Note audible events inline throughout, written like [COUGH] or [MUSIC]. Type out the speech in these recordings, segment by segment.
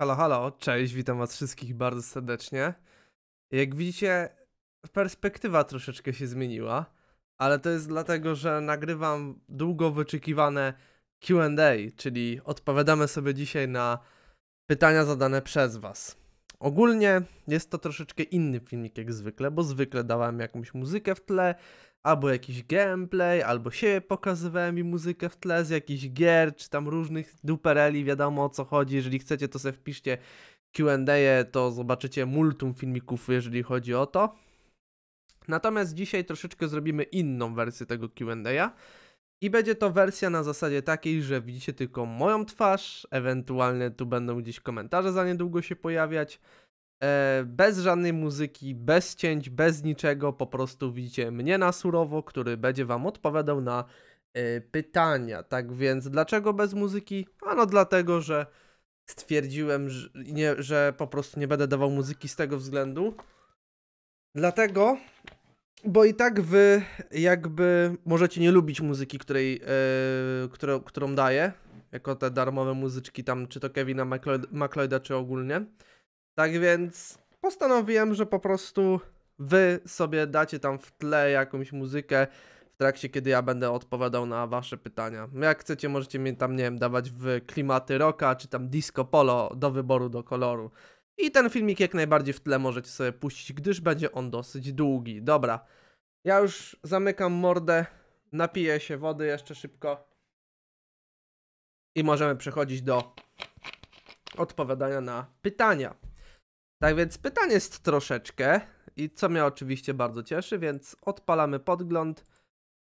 Halo, halo, cześć, witam was wszystkich bardzo serdecznie. Jak widzicie, perspektywa troszeczkę się zmieniła, ale to jest dlatego, że nagrywam długo wyczekiwane Q&A, czyli odpowiadamy sobie dzisiaj na pytania zadane przez was. Ogólnie jest to troszeczkę inny filmik jak zwykle, bo zwykle dawałem jakąś muzykę w tle, albo jakiś gameplay, albo siebie pokazywałem i muzykę w tle z jakichś gier, czy tam różnych dupereli, wiadomo o co chodzi. Jeżeli chcecie, to sobie wpiszcie Q&A, to zobaczycie multum filmików, jeżeli chodzi o to. Natomiast dzisiaj troszeczkę zrobimy inną wersję tego Q&A. I będzie to wersja na zasadzie takiej, że widzicie tylko moją twarz, ewentualnie tu będą gdzieś komentarze za niedługo się pojawiać. E, bez żadnej muzyki, bez cięć, bez niczego, po prostu widzicie mnie na surowo, który będzie wam odpowiadał na e, pytania. Tak więc dlaczego bez muzyki? Ano dlatego, że stwierdziłem, że, nie, że po prostu nie będę dawał muzyki z tego względu. Dlatego, bo i tak wy jakby możecie nie lubić muzyki, której, e, którą, którą daję, jako te darmowe muzyczki tam, czy to Kevina McLeoda, czy ogólnie. Tak więc postanowiłem, że po prostu wy sobie dacie tam w tle jakąś muzykę w trakcie, kiedy ja będę odpowiadał na wasze pytania. Jak chcecie, możecie mi tam, nie wiem, dawać w klimaty rocka czy tam disco polo do wyboru, do koloru. I ten filmik jak najbardziej w tle możecie sobie puścić, gdyż będzie on dosyć długi. Dobra, ja już zamykam mordę, napiję się wody jeszcze szybko i możemy przechodzić do odpowiadania na pytania. Tak więc pytanie jest troszeczkę i co mnie oczywiście bardzo cieszy, więc odpalamy podgląd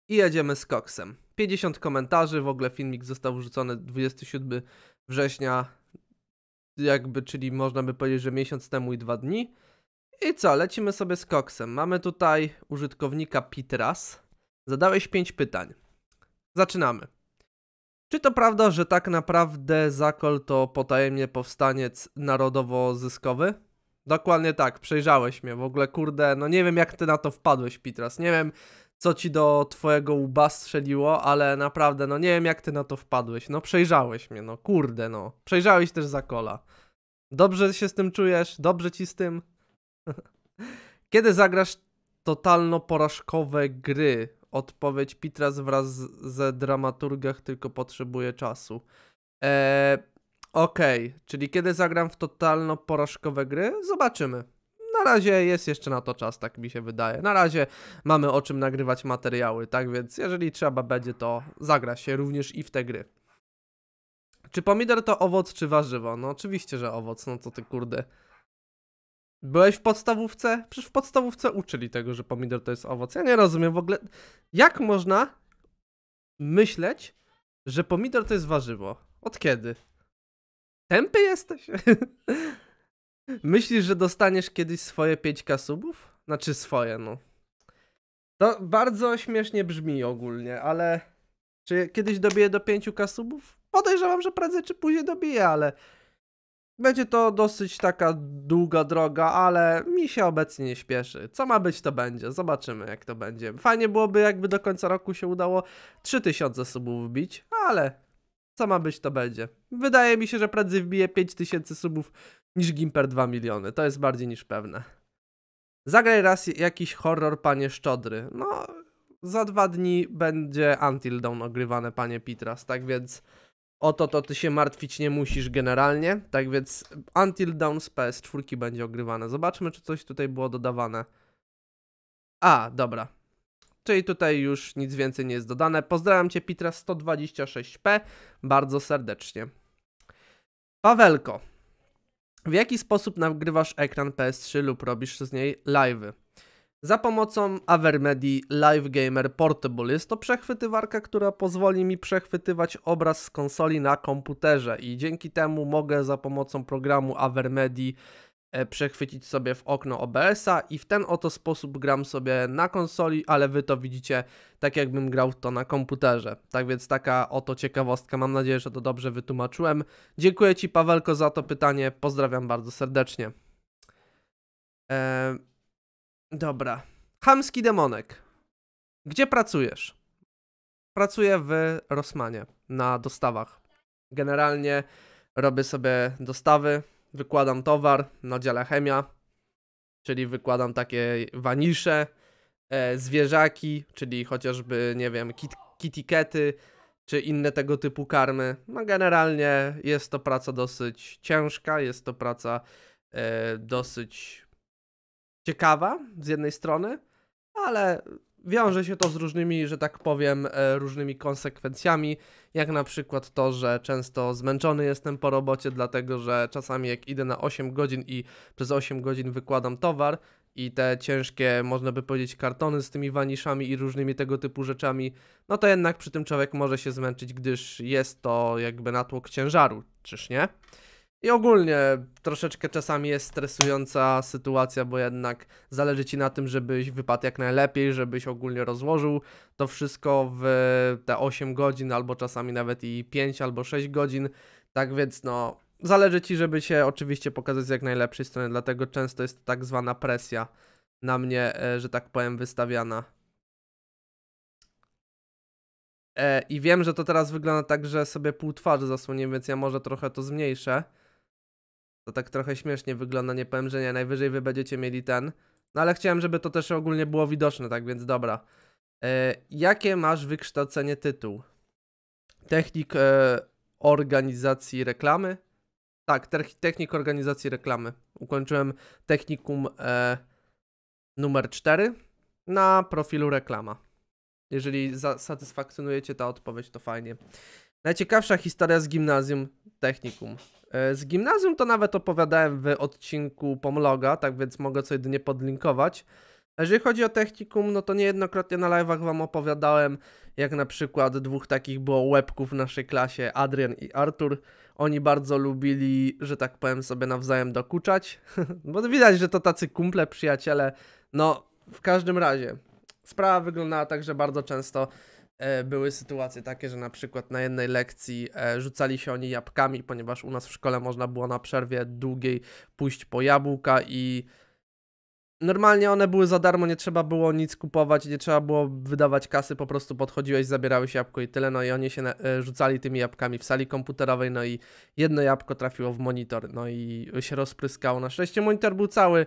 i jedziemy z koksem. 50 komentarzy, w ogóle filmik został wrzucony 27 września, jakby, czyli można by powiedzieć, że miesiąc temu i dwa dni. I co, lecimy sobie z koksem. Mamy tutaj użytkownika Pitras. Zadałeś 5 pytań. Zaczynamy. Czy to prawda, że tak naprawdę Zakol to potajemnie powstaniec narodowo-zyskowy? Dokładnie tak, przejrzałeś mnie. W ogóle, kurde, no nie wiem jak ty na to wpadłeś, Pitras. Nie wiem, co ci do twojego łba strzeliło, ale naprawdę, no nie wiem jak ty na to wpadłeś. No przejrzałeś mnie, no kurde, no. Przejrzałeś też za kola. Dobrze się z tym czujesz? Dobrze ci z tym? [LAUGHS] Kiedy zagrasz totalno-porażkowe gry? Odpowiedź Pitras wraz ze dramaturgach tylko potrzebuje czasu. Eee, Okej, okay, czyli kiedy zagram w totalno porażkowe gry? Zobaczymy. Na razie jest jeszcze na to czas, tak mi się wydaje. Na razie mamy o czym nagrywać materiały, tak więc jeżeli trzeba będzie, to zagra się również i w te gry. Czy pomidor to owoc czy warzywo? No oczywiście, że owoc, no co ty kurde. Byłeś w podstawówce? Przecież w podstawówce uczyli tego, że pomidor to jest owoc. Ja nie rozumiem w ogóle, jak można myśleć, że pomidor to jest warzywo? Od kiedy? Tępy jesteś? [LAUGHS] Myślisz, że dostaniesz kiedyś swoje 5 kasubów? Znaczy swoje, no. To bardzo śmiesznie brzmi ogólnie, ale czy kiedyś dobiję do 5 kasubów? Podejrzewam, że prędzej czy później dobiję, ale będzie to dosyć taka długa droga, ale mi się obecnie nie śpieszy. Co ma być, to będzie. Zobaczymy, jak to będzie. Fajnie byłoby, jakby do końca roku się udało 3000 subów wbić, ale co ma być, to będzie. Wydaje mi się, że prędzej wbije 5000 subów niż Gimper 2 miliony. To jest bardziej niż pewne. Zagraj raz jakiś horror, panie Szczodry. No, za dwa dni będzie Until Dawn ogrywane, panie Pitras. Tak więc o to, to ty się martwić nie musisz generalnie. Tak więc Until Dawn z PS4 będzie ogrywane. Zobaczmy, czy coś tutaj było dodawane. A, dobra. Czyli tutaj już nic więcej nie jest dodane. Pozdrawiam Cię, Pitra 126p, bardzo serdecznie. Pawełko, w jaki sposób nagrywasz ekran PS3 lub robisz z niej live? Za pomocą Avermedi Live Gamer Portable. Jest to przechwytywarka, która pozwoli mi przechwytywać obraz z konsoli na komputerze i dzięki temu mogę za pomocą programu Avermedi E, przechwycić sobie w okno OBS-a i w ten oto sposób gram sobie na konsoli, ale wy to widzicie tak jakbym grał to na komputerze. Tak więc taka oto ciekawostka, mam nadzieję, że to dobrze wytłumaczyłem. Dziękuję Ci Pawełko za to pytanie, pozdrawiam bardzo serdecznie. Eee, dobra. Hamski Demonek. Gdzie pracujesz? Pracuję w Rosmanie na dostawach. Generalnie robię sobie dostawy wykładam towar na dziale chemia, czyli wykładam takie wanisze, e, zwierzaki, czyli chociażby, nie wiem, kit kitikety, czy inne tego typu karmy. No generalnie jest to praca dosyć ciężka, jest to praca e, dosyć ciekawa z jednej strony, ale Wiąże się to z różnymi, że tak powiem, e, różnymi konsekwencjami, jak na przykład to, że często zmęczony jestem po robocie, dlatego że czasami jak idę na 8 godzin i przez 8 godzin wykładam towar i te ciężkie, można by powiedzieć, kartony z tymi waniszami i różnymi tego typu rzeczami, no to jednak przy tym człowiek może się zmęczyć, gdyż jest to jakby natłok ciężaru, czyż nie? I ogólnie troszeczkę czasami jest stresująca sytuacja, bo jednak zależy ci na tym, żebyś wypadł jak najlepiej, żebyś ogólnie rozłożył to wszystko w te 8 godzin, albo czasami nawet i 5 albo 6 godzin. Tak więc no, zależy ci, żeby się oczywiście pokazać z jak najlepszej strony, dlatego często jest tak zwana presja na mnie, e, że tak powiem, wystawiana. E, I wiem, że to teraz wygląda tak, że sobie pół twarzy zasłonię, więc ja może trochę to zmniejszę. To tak trochę śmiesznie wygląda, nie powiem, że nie. Najwyżej wy będziecie mieli ten. No ale chciałem, żeby to też ogólnie było widoczne, tak więc dobra. E, jakie masz wykształcenie tytuł? Technik e, organizacji reklamy? Tak, technik organizacji reklamy. Ukończyłem technikum e, numer 4 na profilu reklama. Jeżeli satysfakcjonujecie ta odpowiedź, to fajnie. Najciekawsza historia z gimnazjum technikum. E, z gimnazjum to nawet opowiadałem w odcinku Pomloga, tak więc mogę co jedynie podlinkować. Jeżeli chodzi o technikum, no to niejednokrotnie na live'ach wam opowiadałem, jak na przykład dwóch takich było łebków w naszej klasie, Adrian i Artur. Oni bardzo lubili, że tak powiem, sobie nawzajem dokuczać, [LAUGHS] bo widać, że to tacy kumple, przyjaciele. No, w każdym razie, sprawa wyglądała tak, że bardzo często E, były sytuacje takie, że na przykład na jednej lekcji e, rzucali się oni jabłkami, ponieważ u nas w szkole można było na przerwie długiej pójść po jabłka i normalnie one były za darmo, nie trzeba było nic kupować, nie trzeba było wydawać kasy, po prostu podchodziłeś, zabierałeś jabłko i tyle, no i oni się e, rzucali tymi jabłkami w sali komputerowej, no i jedno jabłko trafiło w monitor, no i się rozpryskało. Na szczęście monitor był cały,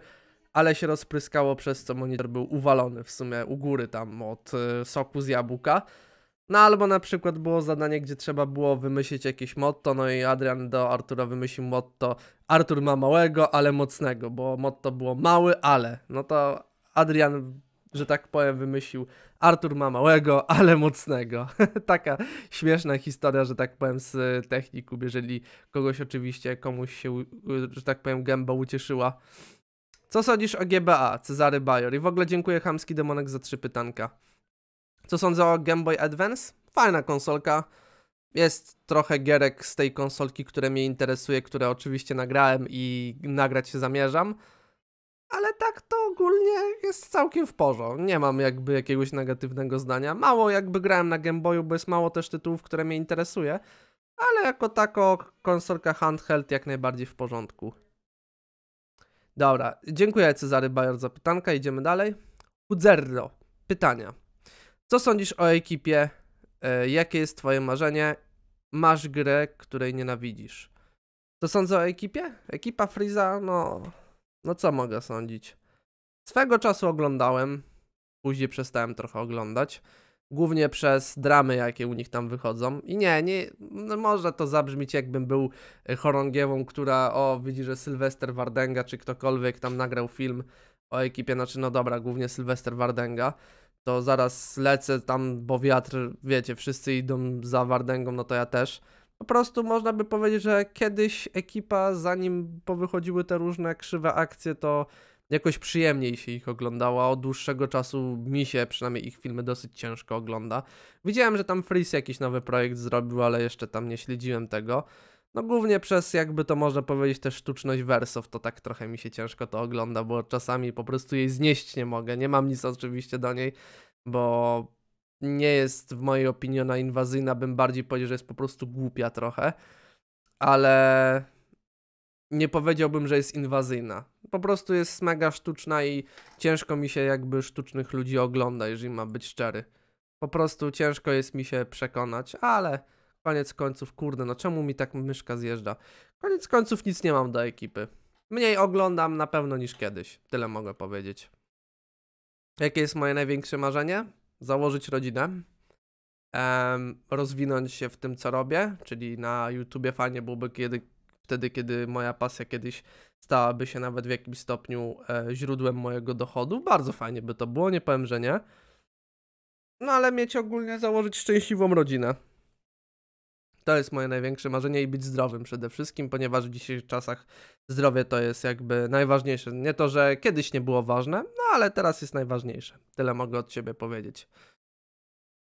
ale się rozpryskało, przez co monitor był uwalony w sumie u góry tam od e, soku z jabłka. No albo na przykład było zadanie, gdzie trzeba było wymyślić jakieś motto, no i Adrian do Artura wymyślił motto Artur ma małego, ale mocnego, bo motto było mały, ale. No to Adrian, że tak powiem, wymyślił Artur ma małego, ale mocnego. [LAUGHS] Taka śmieszna historia, że tak powiem, z e, techników, jeżeli kogoś oczywiście, komuś się, e, że tak powiem, gęba ucieszyła co sądzisz o GBA, Cezary Bajor? I w ogóle dziękuję Hamski Demonek za trzy pytanka. Co sądzę o Game Boy Advance? Fajna konsolka. Jest trochę gierek z tej konsolki, które mnie interesuje, które oczywiście nagrałem i nagrać się zamierzam. Ale tak to ogólnie jest całkiem w porządku. Nie mam jakby jakiegoś negatywnego zdania. Mało jakby grałem na Game Boyu, bo jest mało też tytułów, które mnie interesuje. Ale jako tako konsolka handheld jak najbardziej w porządku. Dobra, dziękuję Cezary Bajor za pytanka, idziemy dalej. Udzerro, pytania. Co sądzisz o ekipie? E, jakie jest twoje marzenie? Masz grę, której nienawidzisz. Co sądzę o ekipie? Ekipa Freeza, no... No co mogę sądzić? Swego czasu oglądałem, później przestałem trochę oglądać. Głównie przez dramy, jakie u nich tam wychodzą. I nie, nie no może to zabrzmić, jakbym był e, chorągiewą, która, o, widzi, że Sylwester Wardenga czy ktokolwiek tam nagrał film o ekipie, znaczy, no dobra, głównie Sylwester Wardenga to zaraz lecę tam, bo wiatr, wiecie, wszyscy idą za Wardęgą, no to ja też. Po prostu można by powiedzieć, że kiedyś ekipa, zanim powychodziły te różne krzywe akcje, to jakoś przyjemniej się ich oglądało, od dłuższego czasu mi się przynajmniej ich filmy dosyć ciężko ogląda. Widziałem, że tam Fris jakiś nowy projekt zrobił, ale jeszcze tam nie śledziłem tego. No głównie przez, jakby to można powiedzieć, też sztuczność wersów, to tak trochę mi się ciężko to ogląda, bo czasami po prostu jej znieść nie mogę. Nie mam nic oczywiście do niej, bo nie jest w mojej opinii ona inwazyjna, bym bardziej powiedział, że jest po prostu głupia trochę. Ale nie powiedziałbym, że jest inwazyjna. Po prostu jest mega sztuczna i ciężko mi się jakby sztucznych ludzi ogląda, jeżeli ma być szczery. Po prostu ciężko jest mi się przekonać, ale koniec końców, kurde, no czemu mi tak myszka zjeżdża? Koniec końców nic nie mam do ekipy. Mniej oglądam na pewno niż kiedyś, tyle mogę powiedzieć. Jakie jest moje największe marzenie? Założyć rodzinę, em, rozwinąć się w tym, co robię, czyli na YouTubie fajnie byłoby kiedy, wtedy, kiedy moja pasja kiedyś stałaby się nawet w jakimś stopniu e, źródłem mojego dochodu. Bardzo fajnie by to było, nie powiem, że nie. No ale mieć ogólnie założyć szczęśliwą rodzinę. To jest moje największe marzenie i być zdrowym przede wszystkim, ponieważ w dzisiejszych czasach zdrowie to jest jakby najważniejsze. Nie to, że kiedyś nie było ważne, no ale teraz jest najważniejsze. Tyle mogę od ciebie powiedzieć.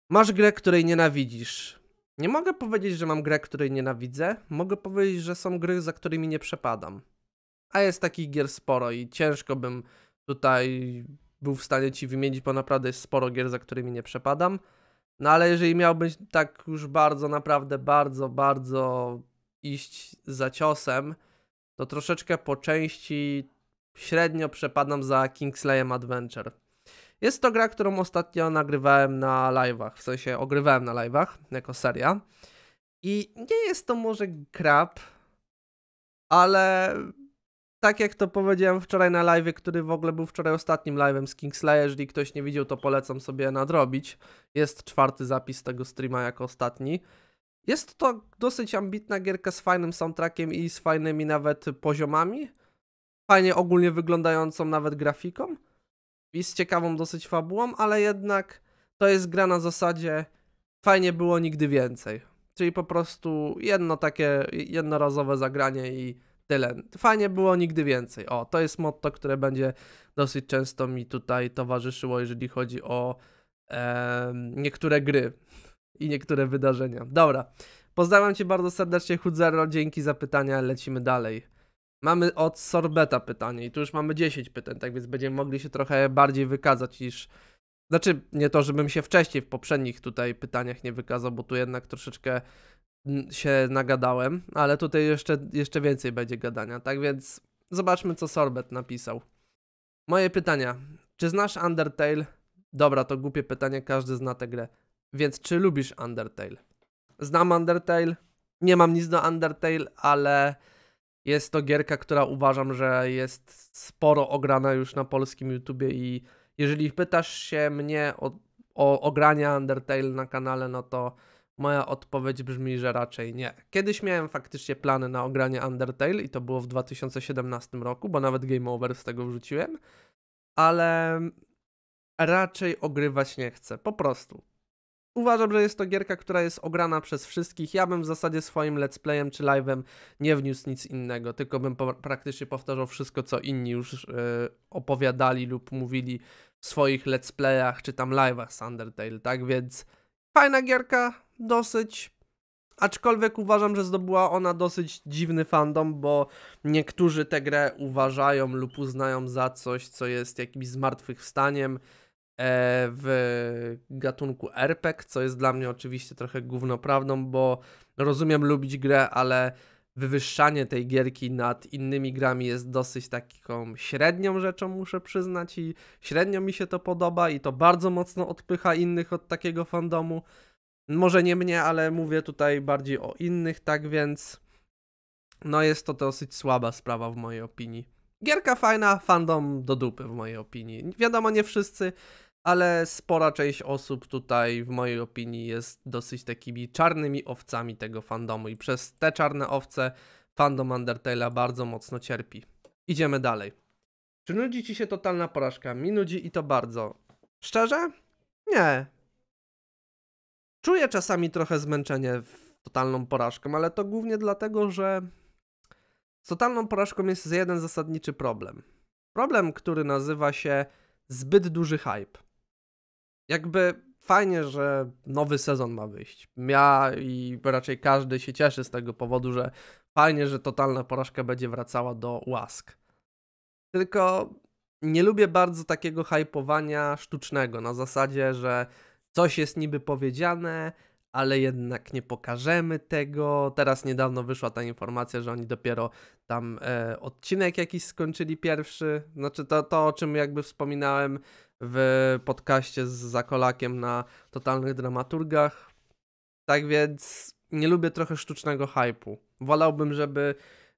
Masz grę, której nienawidzisz. Nie mogę powiedzieć, że mam grę, której nienawidzę, mogę powiedzieć, że są gry, za którymi nie przepadam. A jest takich gier sporo i ciężko bym tutaj był w stanie ci wymienić, bo naprawdę jest sporo gier, za którymi nie przepadam. No ale jeżeli miałbym tak już bardzo, naprawdę bardzo, bardzo iść za ciosem, to troszeczkę po części średnio przepadam za Kingslayem Adventure. Jest to gra, którą ostatnio nagrywałem na live'ach, w sensie ogrywałem na live'ach jako seria. I nie jest to może krab, ale tak jak to powiedziałem wczoraj na live, który w ogóle był wczoraj ostatnim live'em z Kingslayer, jeżeli ktoś nie widział, to polecam sobie nadrobić. Jest czwarty zapis tego streama jako ostatni. Jest to dosyć ambitna gierka z fajnym soundtrackiem i z fajnymi nawet poziomami. Fajnie ogólnie wyglądającą nawet grafiką i z ciekawą dosyć fabułą, ale jednak to jest gra na zasadzie fajnie było nigdy więcej. Czyli po prostu jedno takie jednorazowe zagranie i tyle. Fajnie było nigdy więcej. O, to jest motto, które będzie dosyć często mi tutaj towarzyszyło, jeżeli chodzi o e, niektóre gry i niektóre wydarzenia. Dobra, pozdrawiam Cię bardzo serdecznie, Hudzero, dzięki za pytania, lecimy dalej. Mamy od Sorbeta pytanie i tu już mamy 10 pytań, tak więc będziemy mogli się trochę bardziej wykazać niż... Znaczy, nie to, żebym się wcześniej w poprzednich tutaj pytaniach nie wykazał, bo tu jednak troszeczkę się nagadałem, ale tutaj jeszcze, jeszcze więcej będzie gadania, tak więc zobaczmy, co Sorbet napisał. Moje pytania. Czy znasz Undertale? Dobra, to głupie pytanie, każdy zna tę grę. Więc czy lubisz Undertale? Znam Undertale, nie mam nic do Undertale, ale jest to gierka, która uważam, że jest sporo ograna już na polskim YouTubie i jeżeli pytasz się mnie o, o ogrania Undertale na kanale, no to moja odpowiedź brzmi, że raczej nie. Kiedyś miałem faktycznie plany na ogranie Undertale i to było w 2017 roku, bo nawet Game Over z tego wrzuciłem, ale raczej ogrywać nie chcę, po prostu. Uważam, że jest to gierka, która jest ograna przez wszystkich. Ja bym w zasadzie swoim let's playem czy live'em nie wniósł nic innego, tylko bym po praktycznie powtarzał wszystko, co inni już yy, opowiadali lub mówili w swoich let's playach czy tam live'ach z Undertale, tak? Więc fajna gierka, dosyć. Aczkolwiek uważam, że zdobyła ona dosyć dziwny fandom, bo niektórzy tę grę uważają lub uznają za coś, co jest jakimś zmartwychwstaniem. E, w gatunku RPG, e co jest dla mnie oczywiście trochę gównoprawdą, bo rozumiem lubić grę, ale wywyższanie tej gierki nad innymi grami jest dosyć taką średnią rzeczą, muszę przyznać, i średnio mi się to podoba, i to bardzo mocno odpycha innych od takiego fandomu. Może nie mnie, ale mówię tutaj bardziej o innych, tak więc no jest to dosyć słaba sprawa w mojej opinii. Gierka fajna, fandom do dupy w mojej opinii. Wiadomo, nie wszyscy, ale spora część osób tutaj, w mojej opinii, jest dosyć takimi czarnymi owcami tego fandomu i przez te czarne owce fandom Undertale'a bardzo mocno cierpi. Idziemy dalej. Czy nudzi ci się totalna porażka? Mi nudzi i to bardzo. Szczerze? Nie. Czuję czasami trochę zmęczenie totalną porażką, ale to głównie dlatego, że z totalną porażką jest jeden zasadniczy problem. Problem, który nazywa się zbyt duży hype jakby fajnie, że nowy sezon ma wyjść. Ja i raczej każdy się cieszy z tego powodu, że fajnie, że totalna porażka będzie wracała do łask. Tylko nie lubię bardzo takiego hypowania sztucznego, na zasadzie, że coś jest niby powiedziane, ale jednak nie pokażemy tego. Teraz niedawno wyszła ta informacja, że oni dopiero tam e, odcinek jakiś skończyli pierwszy. Znaczy to, to, o czym jakby wspominałem w podcaście z Zakolakiem na totalnych dramaturgach. Tak więc nie lubię trochę sztucznego hypu. Wolałbym, żeby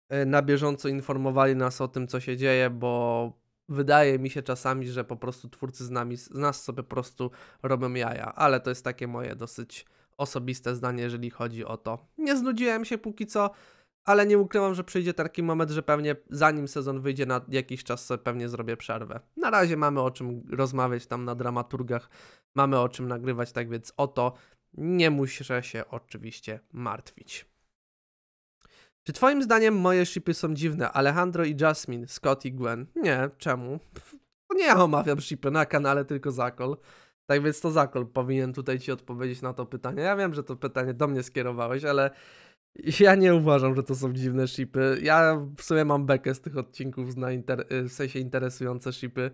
e, na bieżąco informowali nas o tym, co się dzieje, bo wydaje mi się czasami, że po prostu twórcy z, nami, z nas sobie po prostu robią jaja, ale to jest takie moje dosyć osobiste zdanie, jeżeli chodzi o to. Nie znudziłem się póki co ale nie ukrywam, że przyjdzie taki moment, że pewnie zanim sezon wyjdzie na jakiś czas, pewnie zrobię przerwę. Na razie mamy o czym rozmawiać tam na dramaturgach, mamy o czym nagrywać, tak więc o to nie muszę się oczywiście martwić. Czy twoim zdaniem moje shipy są dziwne? Alejandro i Jasmine, Scott i Gwen? Nie, czemu? nie ja omawiam shipy na kanale, tylko Zakol. Tak więc to Zakol powinien tutaj ci odpowiedzieć na to pytanie. Ja wiem, że to pytanie do mnie skierowałeś, ale ja nie uważam, że to są dziwne shipy. Ja w sumie mam bekę z tych odcinków na y, w sensie interesujące shipy.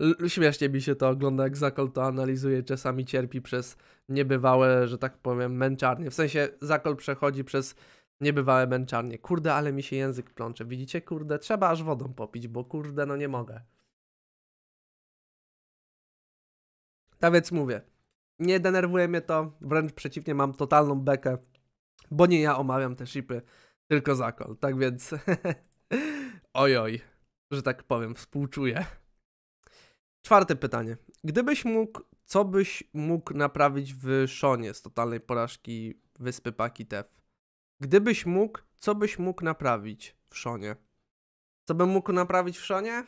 L śmiesznie mi się to ogląda, jak Zakol to analizuje, czasami cierpi przez niebywałe, że tak powiem, męczarnie. W sensie Zakol przechodzi przez niebywałe męczarnie. Kurde, ale mi się język plącze. Widzicie, kurde, trzeba aż wodą popić, bo kurde, no nie mogę. Tak więc mówię, nie denerwuje mnie to, wręcz przeciwnie, mam totalną bekę bo nie ja omawiam te shipy, tylko zakon. Tak więc [LAUGHS] ojoj, że tak powiem, współczuję. Czwarte pytanie. Gdybyś mógł, co byś mógł naprawić w Szonie z totalnej porażki wyspy Pakitew? Gdybyś mógł, co byś mógł naprawić w Szonie? Co bym mógł naprawić w Szonie?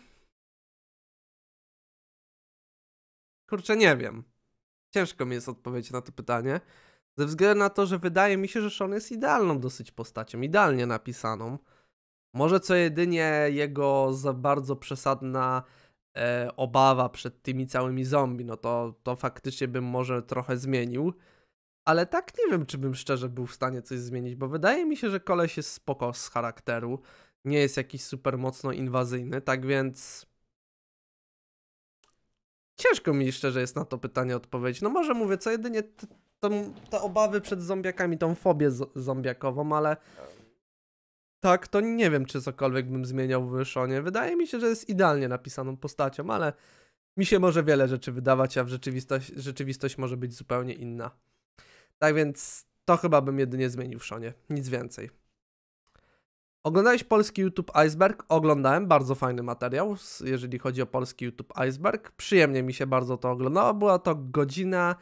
Kurczę, nie wiem. Ciężko mi jest odpowiedzieć na to pytanie. Ze względu na to, że wydaje mi się, że Sean jest idealną dosyć postacią, idealnie napisaną. Może co jedynie jego za bardzo przesadna e, obawa przed tymi całymi zombie, no to, to faktycznie bym może trochę zmienił. Ale tak nie wiem, czy bym szczerze był w stanie coś zmienić, bo wydaje mi się, że koleś jest spoko z charakteru. Nie jest jakiś super mocno inwazyjny, tak więc ciężko mi szczerze jest na to pytanie odpowiedzieć. No może mówię, co jedynie tą, te obawy przed zombiakami, tą fobię zombiakową, ale tak, to nie wiem, czy cokolwiek bym zmieniał w Szonie. Wydaje mi się, że jest idealnie napisaną postacią, ale mi się może wiele rzeczy wydawać, a w rzeczywistość, rzeczywistość może być zupełnie inna. Tak więc to chyba bym jedynie zmienił w Szonie. Nic więcej. Oglądałeś polski YouTube Iceberg? Oglądałem, bardzo fajny materiał, jeżeli chodzi o polski YouTube Iceberg. Przyjemnie mi się bardzo to oglądało, była to godzina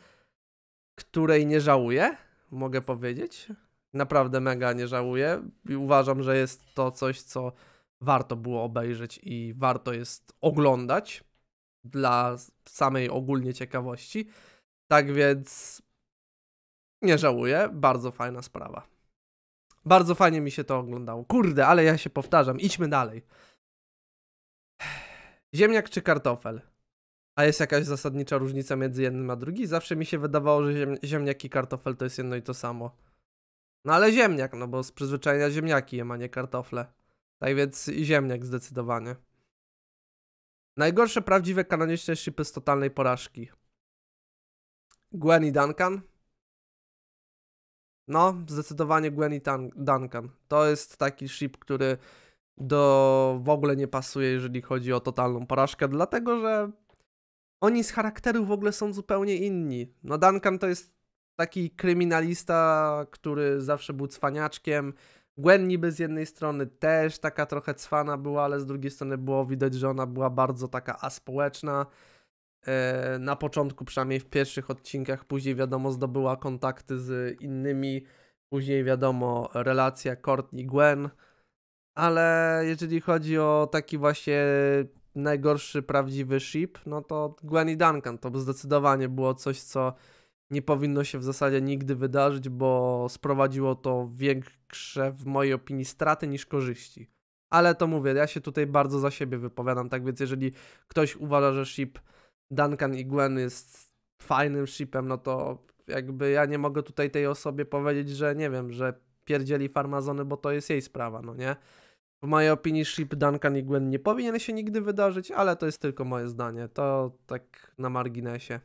której nie żałuję, mogę powiedzieć. Naprawdę mega nie żałuję i uważam, że jest to coś, co warto było obejrzeć i warto jest oglądać dla samej ogólnie ciekawości. Tak więc nie żałuję, bardzo fajna sprawa. Bardzo fajnie mi się to oglądało. Kurde, ale ja się powtarzam, idźmy dalej. [SIGHS] Ziemniak czy kartofel? a jest jakaś zasadnicza różnica między jednym a drugim. Zawsze mi się wydawało, że ziem, ziemniak i kartofel to jest jedno i to samo. No ale ziemniak, no bo z przyzwyczajenia ziemniaki jem, a nie kartofle. Tak więc i ziemniak zdecydowanie. Najgorsze prawdziwe kanoniczne shipy z totalnej porażki. Gwen i Duncan? No, zdecydowanie Gwen i Tan Duncan. To jest taki ship, który do w ogóle nie pasuje, jeżeli chodzi o totalną porażkę, dlatego że oni z charakteru w ogóle są zupełnie inni. No Duncan to jest taki kryminalista, który zawsze był cwaniaczkiem. Gwen niby z jednej strony też taka trochę cwana była, ale z drugiej strony było widać, że ona była bardzo taka aspołeczna. E, na początku, przynajmniej w pierwszych odcinkach, później wiadomo, zdobyła kontakty z innymi, później wiadomo, relacja Courtney Gwen. Ale jeżeli chodzi o taki właśnie najgorszy prawdziwy ship, no to Gwen i Duncan to zdecydowanie było coś, co nie powinno się w zasadzie nigdy wydarzyć, bo sprowadziło to większe w mojej opinii straty niż korzyści. Ale to mówię, ja się tutaj bardzo za siebie wypowiadam, tak więc jeżeli ktoś uważa, że ship Duncan i Gwen jest fajnym shipem, no to jakby ja nie mogę tutaj tej osobie powiedzieć, że nie wiem, że pierdzieli farmazony, bo to jest jej sprawa, no nie? W mojej opinii ship Duncan i Gwen nie powinien się nigdy wydarzyć, ale to jest tylko moje zdanie. To tak na marginesie.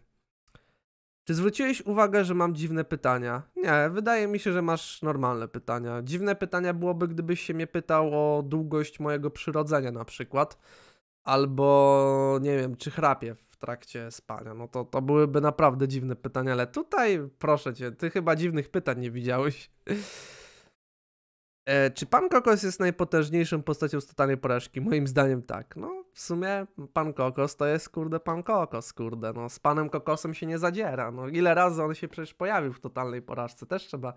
Czy zwróciłeś uwagę, że mam dziwne pytania? Nie, wydaje mi się, że masz normalne pytania. Dziwne pytania byłoby, gdybyś się mnie pytał o długość mojego przyrodzenia na przykład, albo nie wiem, czy chrapię w trakcie spania. No to, to byłyby naprawdę dziwne pytania, ale tutaj proszę cię, ty chyba dziwnych pytań nie widziałeś. [LAUGHS] E, czy pan Kokos jest najpotężniejszą postacią z totalnej porażki? Moim zdaniem tak. No, w sumie pan Kokos to jest, kurde, pan Kokos, kurde. No, z panem Kokosem się nie zadziera. No, ile razy on się przecież pojawił w totalnej porażce? Też trzeba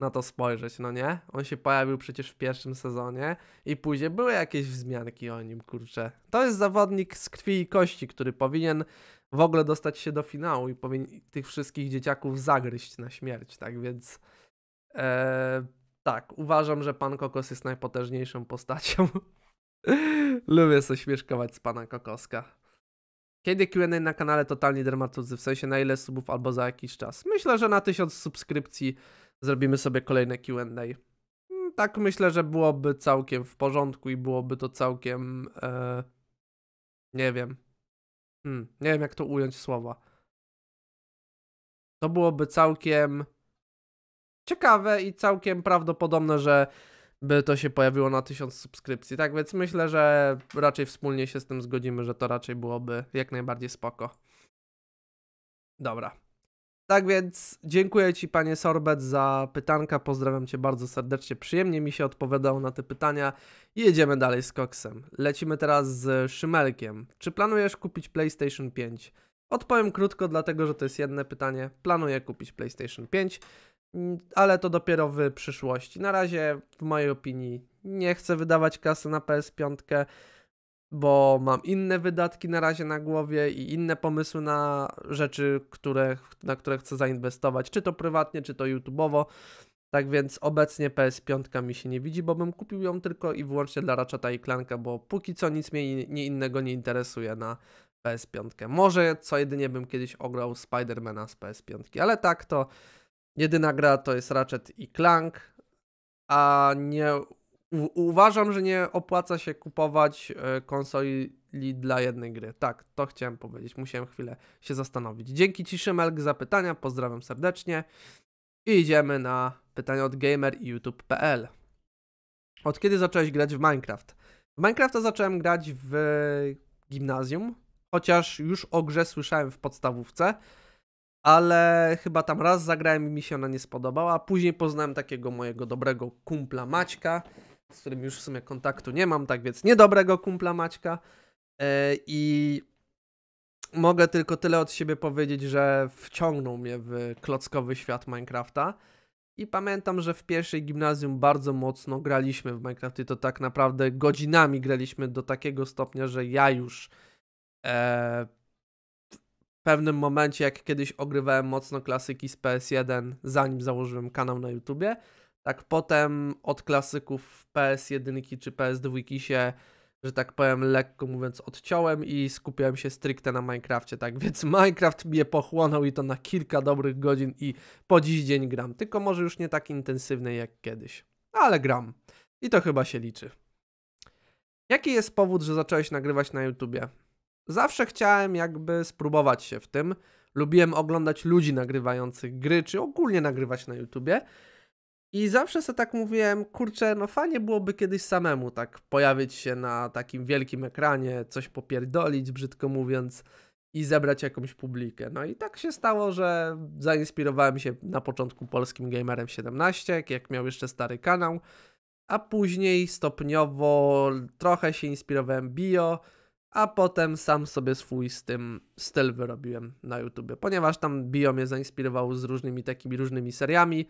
na to spojrzeć, no nie? On się pojawił przecież w pierwszym sezonie i później były jakieś wzmianki o nim, kurczę. To jest zawodnik z krwi i kości, który powinien w ogóle dostać się do finału i powinien tych wszystkich dzieciaków zagryźć na śmierć, tak więc... E, tak, uważam, że pan Kokos jest najpotężniejszą postacią. [LAUGHS] Lubię sobie śmieszkować z pana Kokoska. Kiedy Q&A na kanale Totalnie Dermatudzy? W sensie na ile subów albo za jakiś czas? Myślę, że na 1000 subskrypcji zrobimy sobie kolejne Q&A. Hmm, tak myślę, że byłoby całkiem w porządku i byłoby to całkiem... E, nie wiem. Hmm, nie wiem jak to ująć słowa. To byłoby całkiem ciekawe i całkiem prawdopodobne, że by to się pojawiło na 1000 subskrypcji. Tak więc myślę, że raczej wspólnie się z tym zgodzimy, że to raczej byłoby jak najbardziej spoko. Dobra. Tak więc dziękuję Ci, panie Sorbet, za pytanka. Pozdrawiam Cię bardzo serdecznie. Przyjemnie mi się odpowiadało na te pytania. Jedziemy dalej z koksem. Lecimy teraz z Szymelkiem. Czy planujesz kupić PlayStation 5? Odpowiem krótko, dlatego że to jest jedne pytanie. Planuję kupić PlayStation 5. Mm, ale to dopiero w przyszłości. Na razie, w mojej opinii, nie chcę wydawać kasy na PS5, bo mam inne wydatki na razie na głowie i inne pomysły na rzeczy, które, na które chcę zainwestować, czy to prywatnie, czy to YouTubeowo. Tak więc obecnie PS5 mi się nie widzi, bo bym kupił ją tylko i wyłącznie dla Ratcheta i bo póki co nic mnie nie innego nie interesuje na PS5. Może co jedynie bym kiedyś ograł Spidermana z PS5, ale tak to Jedyna gra to jest Ratchet i Clank, a nie u, uważam, że nie opłaca się kupować e, konsoli dla jednej gry. Tak, to chciałem powiedzieć. Musiałem chwilę się zastanowić. Dzięki Ci Szymelk za pytania. Pozdrawiam serdecznie. I idziemy na pytanie od gamer i youtube.pl. Od kiedy zacząłeś grać w Minecraft? W Minecrafta zacząłem grać w gimnazjum, chociaż już o grze słyszałem w podstawówce ale chyba tam raz zagrałem i mi się ona nie spodobała. Później poznałem takiego mojego dobrego kumpla Maćka, z którym już w sumie kontaktu nie mam, tak więc niedobrego kumpla Maćka. E, I mogę tylko tyle od siebie powiedzieć, że wciągnął mnie w klockowy świat Minecrafta. I pamiętam, że w pierwszej gimnazjum bardzo mocno graliśmy w Minecraft i to tak naprawdę godzinami graliśmy do takiego stopnia, że ja już e, pewnym momencie, jak kiedyś ogrywałem mocno klasyki z PS1, zanim założyłem kanał na YouTubie, tak potem od klasyków PS1 czy PS2 się, że tak powiem, lekko mówiąc, odciąłem i skupiałem się stricte na Minecrafcie, tak [LAUGHS] więc Minecraft mnie pochłonął i to na kilka dobrych godzin i po dziś dzień gram, tylko może już nie tak intensywnie jak kiedyś, ale gram i to chyba się liczy. Jaki jest powód, że zacząłeś nagrywać na YouTubie? Zawsze chciałem jakby spróbować się w tym. Lubiłem oglądać ludzi nagrywających gry, czy ogólnie nagrywać na YouTubie. I zawsze sobie tak mówiłem, kurczę, no fajnie byłoby kiedyś samemu tak pojawić się na takim wielkim ekranie, coś popierdolić, brzydko mówiąc, i zebrać jakąś publikę. No i tak się stało, że zainspirowałem się na początku polskim Gamerem 17, jak miał jeszcze stary kanał, a później stopniowo trochę się inspirowałem bio, a potem sam sobie swój z tym styl wyrobiłem na YouTubie, ponieważ tam Bio mnie zainspirował z różnymi takimi różnymi seriami.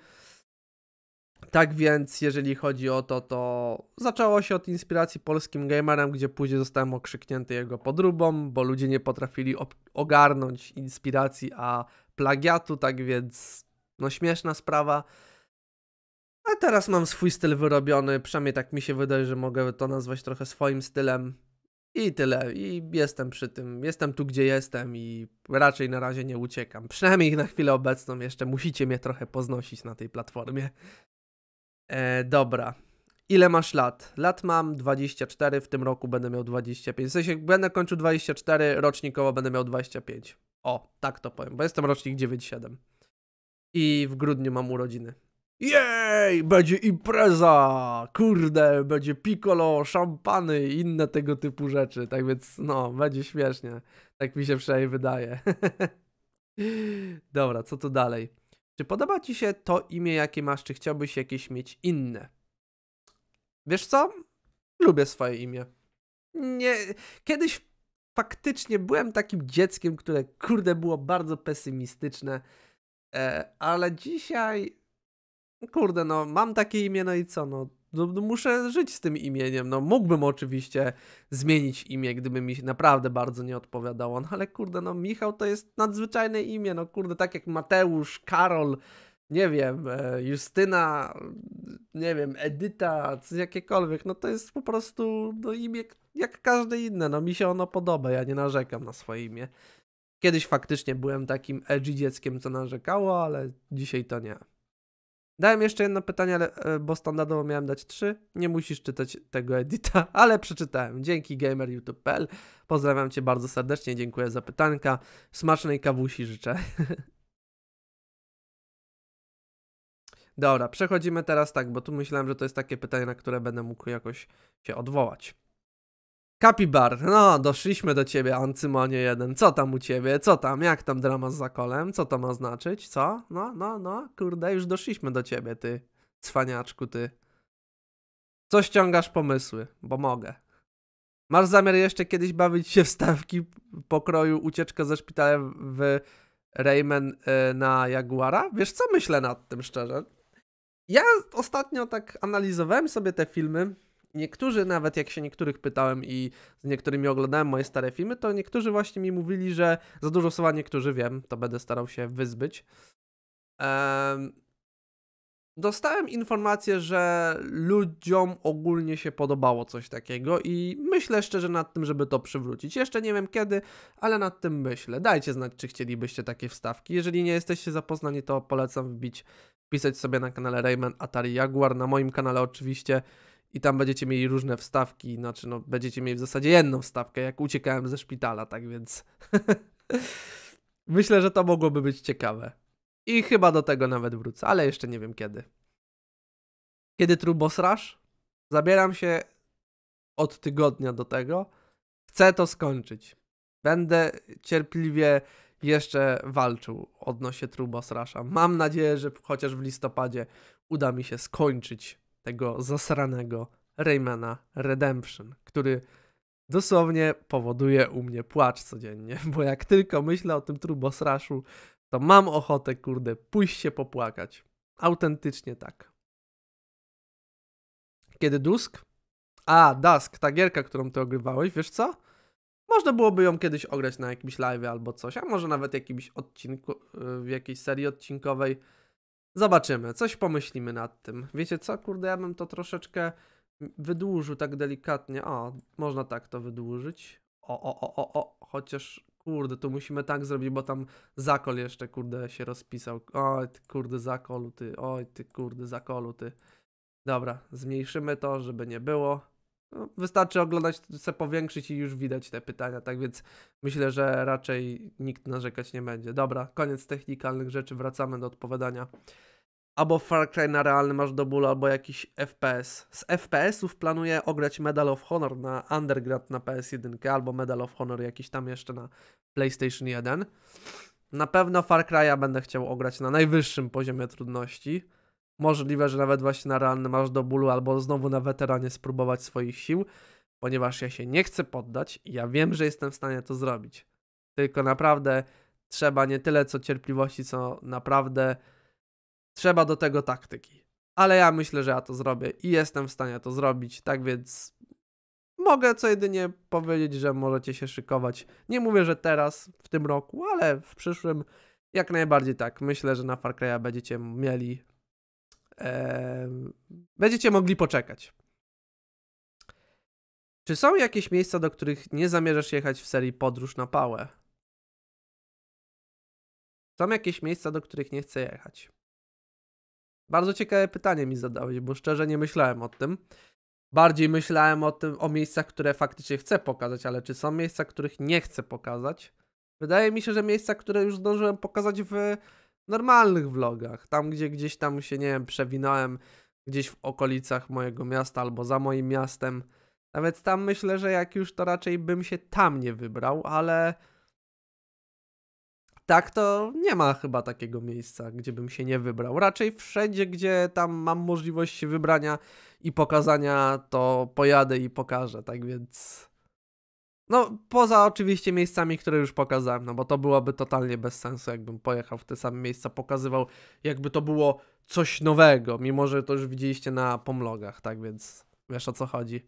Tak więc, jeżeli chodzi o to, to zaczęło się od inspiracji polskim gamerem, gdzie później zostałem okrzyknięty jego podróbą, bo ludzie nie potrafili ogarnąć inspiracji, a plagiatu, tak więc, no śmieszna sprawa. A teraz mam swój styl wyrobiony, przynajmniej tak mi się wydaje, że mogę to nazwać trochę swoim stylem. I tyle. I jestem przy tym. Jestem tu, gdzie jestem i raczej na razie nie uciekam. Przynajmniej na chwilę obecną jeszcze musicie mnie trochę poznosić na tej platformie. E, dobra. Ile masz lat? Lat mam 24, w tym roku będę miał 25. W sensie będę kończył 24, rocznikowo będę miał 25. O, tak to powiem, bo jestem rocznik 97. I w grudniu mam urodziny. Jej, będzie impreza, kurde, będzie piccolo, szampany i inne tego typu rzeczy. Tak więc, no, będzie śmiesznie. Tak mi się przynajmniej wydaje. [LAUGHS] Dobra, co tu dalej? Czy podoba Ci się to imię, jakie masz, czy chciałbyś jakieś mieć inne? Wiesz co? Lubię swoje imię. Nie, kiedyś faktycznie byłem takim dzieckiem, które, kurde, było bardzo pesymistyczne, e, ale dzisiaj kurde, no mam takie imię, no i co, no? No, no muszę żyć z tym imieniem. No, mógłbym oczywiście zmienić imię, gdyby mi naprawdę bardzo nie odpowiadało, no ale kurde, no Michał to jest nadzwyczajne imię, no kurde, tak jak Mateusz, Karol, nie wiem, e, Justyna, nie wiem, Edyta, jakiekolwiek, no to jest po prostu no, imię jak każde inne, no mi się ono podoba, ja nie narzekam na swoje imię. Kiedyś faktycznie byłem takim edgy dzieckiem, co narzekało, ale dzisiaj to nie. Dałem jeszcze jedno pytanie, ale, e, bo standardowo miałem dać trzy. Nie musisz czytać tego edita, [LAUGHS] ale przeczytałem. Dzięki gameryoutube.pl. Pozdrawiam Cię bardzo serdecznie, dziękuję za pytanka. Smacznej kawusi życzę. [LAUGHS] Dobra, przechodzimy teraz tak, bo tu myślałem, że to jest takie pytanie, na które będę mógł jakoś się odwołać. Kapibar, no doszliśmy do ciebie, Ancymonie 1. Co tam u ciebie? Co tam? Jak tam drama z zakolem? Co to ma znaczyć? Co? No, no, no, kurde, już doszliśmy do ciebie, ty. Cwaniaczku, ty. Co ściągasz pomysły? Bo mogę. Masz zamiar jeszcze kiedyś bawić się w stawki pokroju ucieczkę ze szpitala w Rayman e, na Jaguara? Wiesz co myślę nad tym szczerze? Ja ostatnio tak analizowałem sobie te filmy Niektórzy nawet, jak się niektórych pytałem i z niektórymi oglądałem moje stare filmy, to niektórzy właśnie mi mówili, że za dużo słowa niektórzy wiem, to będę starał się wyzbyć. dostałem informację, że ludziom ogólnie się podobało coś takiego i myślę szczerze nad tym, żeby to przywrócić. Jeszcze nie wiem kiedy, ale nad tym myślę. Dajcie znać, czy chcielibyście takie wstawki. Jeżeli nie jesteście zapoznani, to polecam wbić, pisać sobie na kanale Rayman Atari Jaguar, na moim kanale oczywiście i tam będziecie mieli różne wstawki, znaczy no, będziecie mieli w zasadzie jedną wstawkę, jak uciekałem ze szpitala, tak więc [LAUGHS] myślę, że to mogłoby być ciekawe. I chyba do tego nawet wrócę, ale jeszcze nie wiem kiedy. Kiedy trubosrasz? Zabieram się od tygodnia do tego. Chcę to skończyć. Będę cierpliwie jeszcze walczył odnośnie trubosrasza. Mam nadzieję, że chociaż w listopadzie uda mi się skończyć tego zasranego Raymana Redemption, który dosłownie powoduje u mnie płacz codziennie, [LAUGHS] bo jak tylko myślę o tym trubosraszu, to mam ochotę, kurde, pójść się popłakać. Autentycznie tak. Kiedy Dusk? A, Dusk, ta gierka, którą ty ogrywałeś, wiesz co? Można byłoby ją kiedyś ograć na jakimś live albo coś, a może nawet jakimś odcinku, w jakiejś serii odcinkowej. Zobaczymy, coś pomyślimy nad tym. Wiecie co, kurde, ja bym to troszeczkę wydłużył tak delikatnie. O, można tak to wydłużyć. O, o, o, o, o, chociaż kurde, tu musimy tak zrobić, bo tam zakol jeszcze, kurde, się rozpisał. Oj, ty kurde, zakolu ty, oj, ty kurde, zakolu ty. Dobra, zmniejszymy to, żeby nie było. No, wystarczy oglądać, se powiększyć i już widać te pytania, tak więc myślę, że raczej nikt narzekać nie będzie. Dobra, koniec technikalnych rzeczy, wracamy do odpowiadania. Albo Far Cry na realny masz do bólu, albo jakiś FPS. Z FPS-ów planuję ograć Medal of Honor na Underground na PS1, albo Medal of Honor jakiś tam jeszcze na PlayStation 1. Na pewno Far Cry'a będę chciał ograć na najwyższym poziomie trudności. Możliwe, że nawet właśnie na ranny masz do bólu, albo znowu na weteranie spróbować swoich sił, ponieważ ja się nie chcę poddać i ja wiem, że jestem w stanie to zrobić. Tylko naprawdę trzeba nie tyle co cierpliwości, co naprawdę trzeba do tego taktyki. Ale ja myślę, że ja to zrobię i jestem w stanie to zrobić, tak więc mogę co jedynie powiedzieć, że możecie się szykować. Nie mówię, że teraz, w tym roku, ale w przyszłym jak najbardziej tak. Myślę, że na Far Cry'a będziecie mieli będziecie mogli poczekać. Czy są jakieś miejsca, do których nie zamierzasz jechać w serii Podróż na Pałę? Są jakieś miejsca, do których nie chcę jechać? Bardzo ciekawe pytanie mi zadałeś, bo szczerze nie myślałem o tym. Bardziej myślałem o tym, o miejscach, które faktycznie chcę pokazać, ale czy są miejsca, których nie chcę pokazać? Wydaje mi się, że miejsca, które już zdążyłem pokazać w normalnych vlogach, tam gdzie gdzieś tam się, nie wiem, przewinąłem, gdzieś w okolicach mojego miasta albo za moim miastem. Nawet tam myślę, że jak już to raczej bym się tam nie wybrał, ale tak to nie ma chyba takiego miejsca, gdzie bym się nie wybrał. Raczej wszędzie, gdzie tam mam możliwość wybrania i pokazania, to pojadę i pokażę. Tak więc no, poza oczywiście miejscami, które już pokazałem, no bo to byłoby totalnie bez sensu, jakbym pojechał w te same miejsca, pokazywał, jakby to było coś nowego, mimo że to już widzieliście na pomlogach, tak więc wiesz o co chodzi.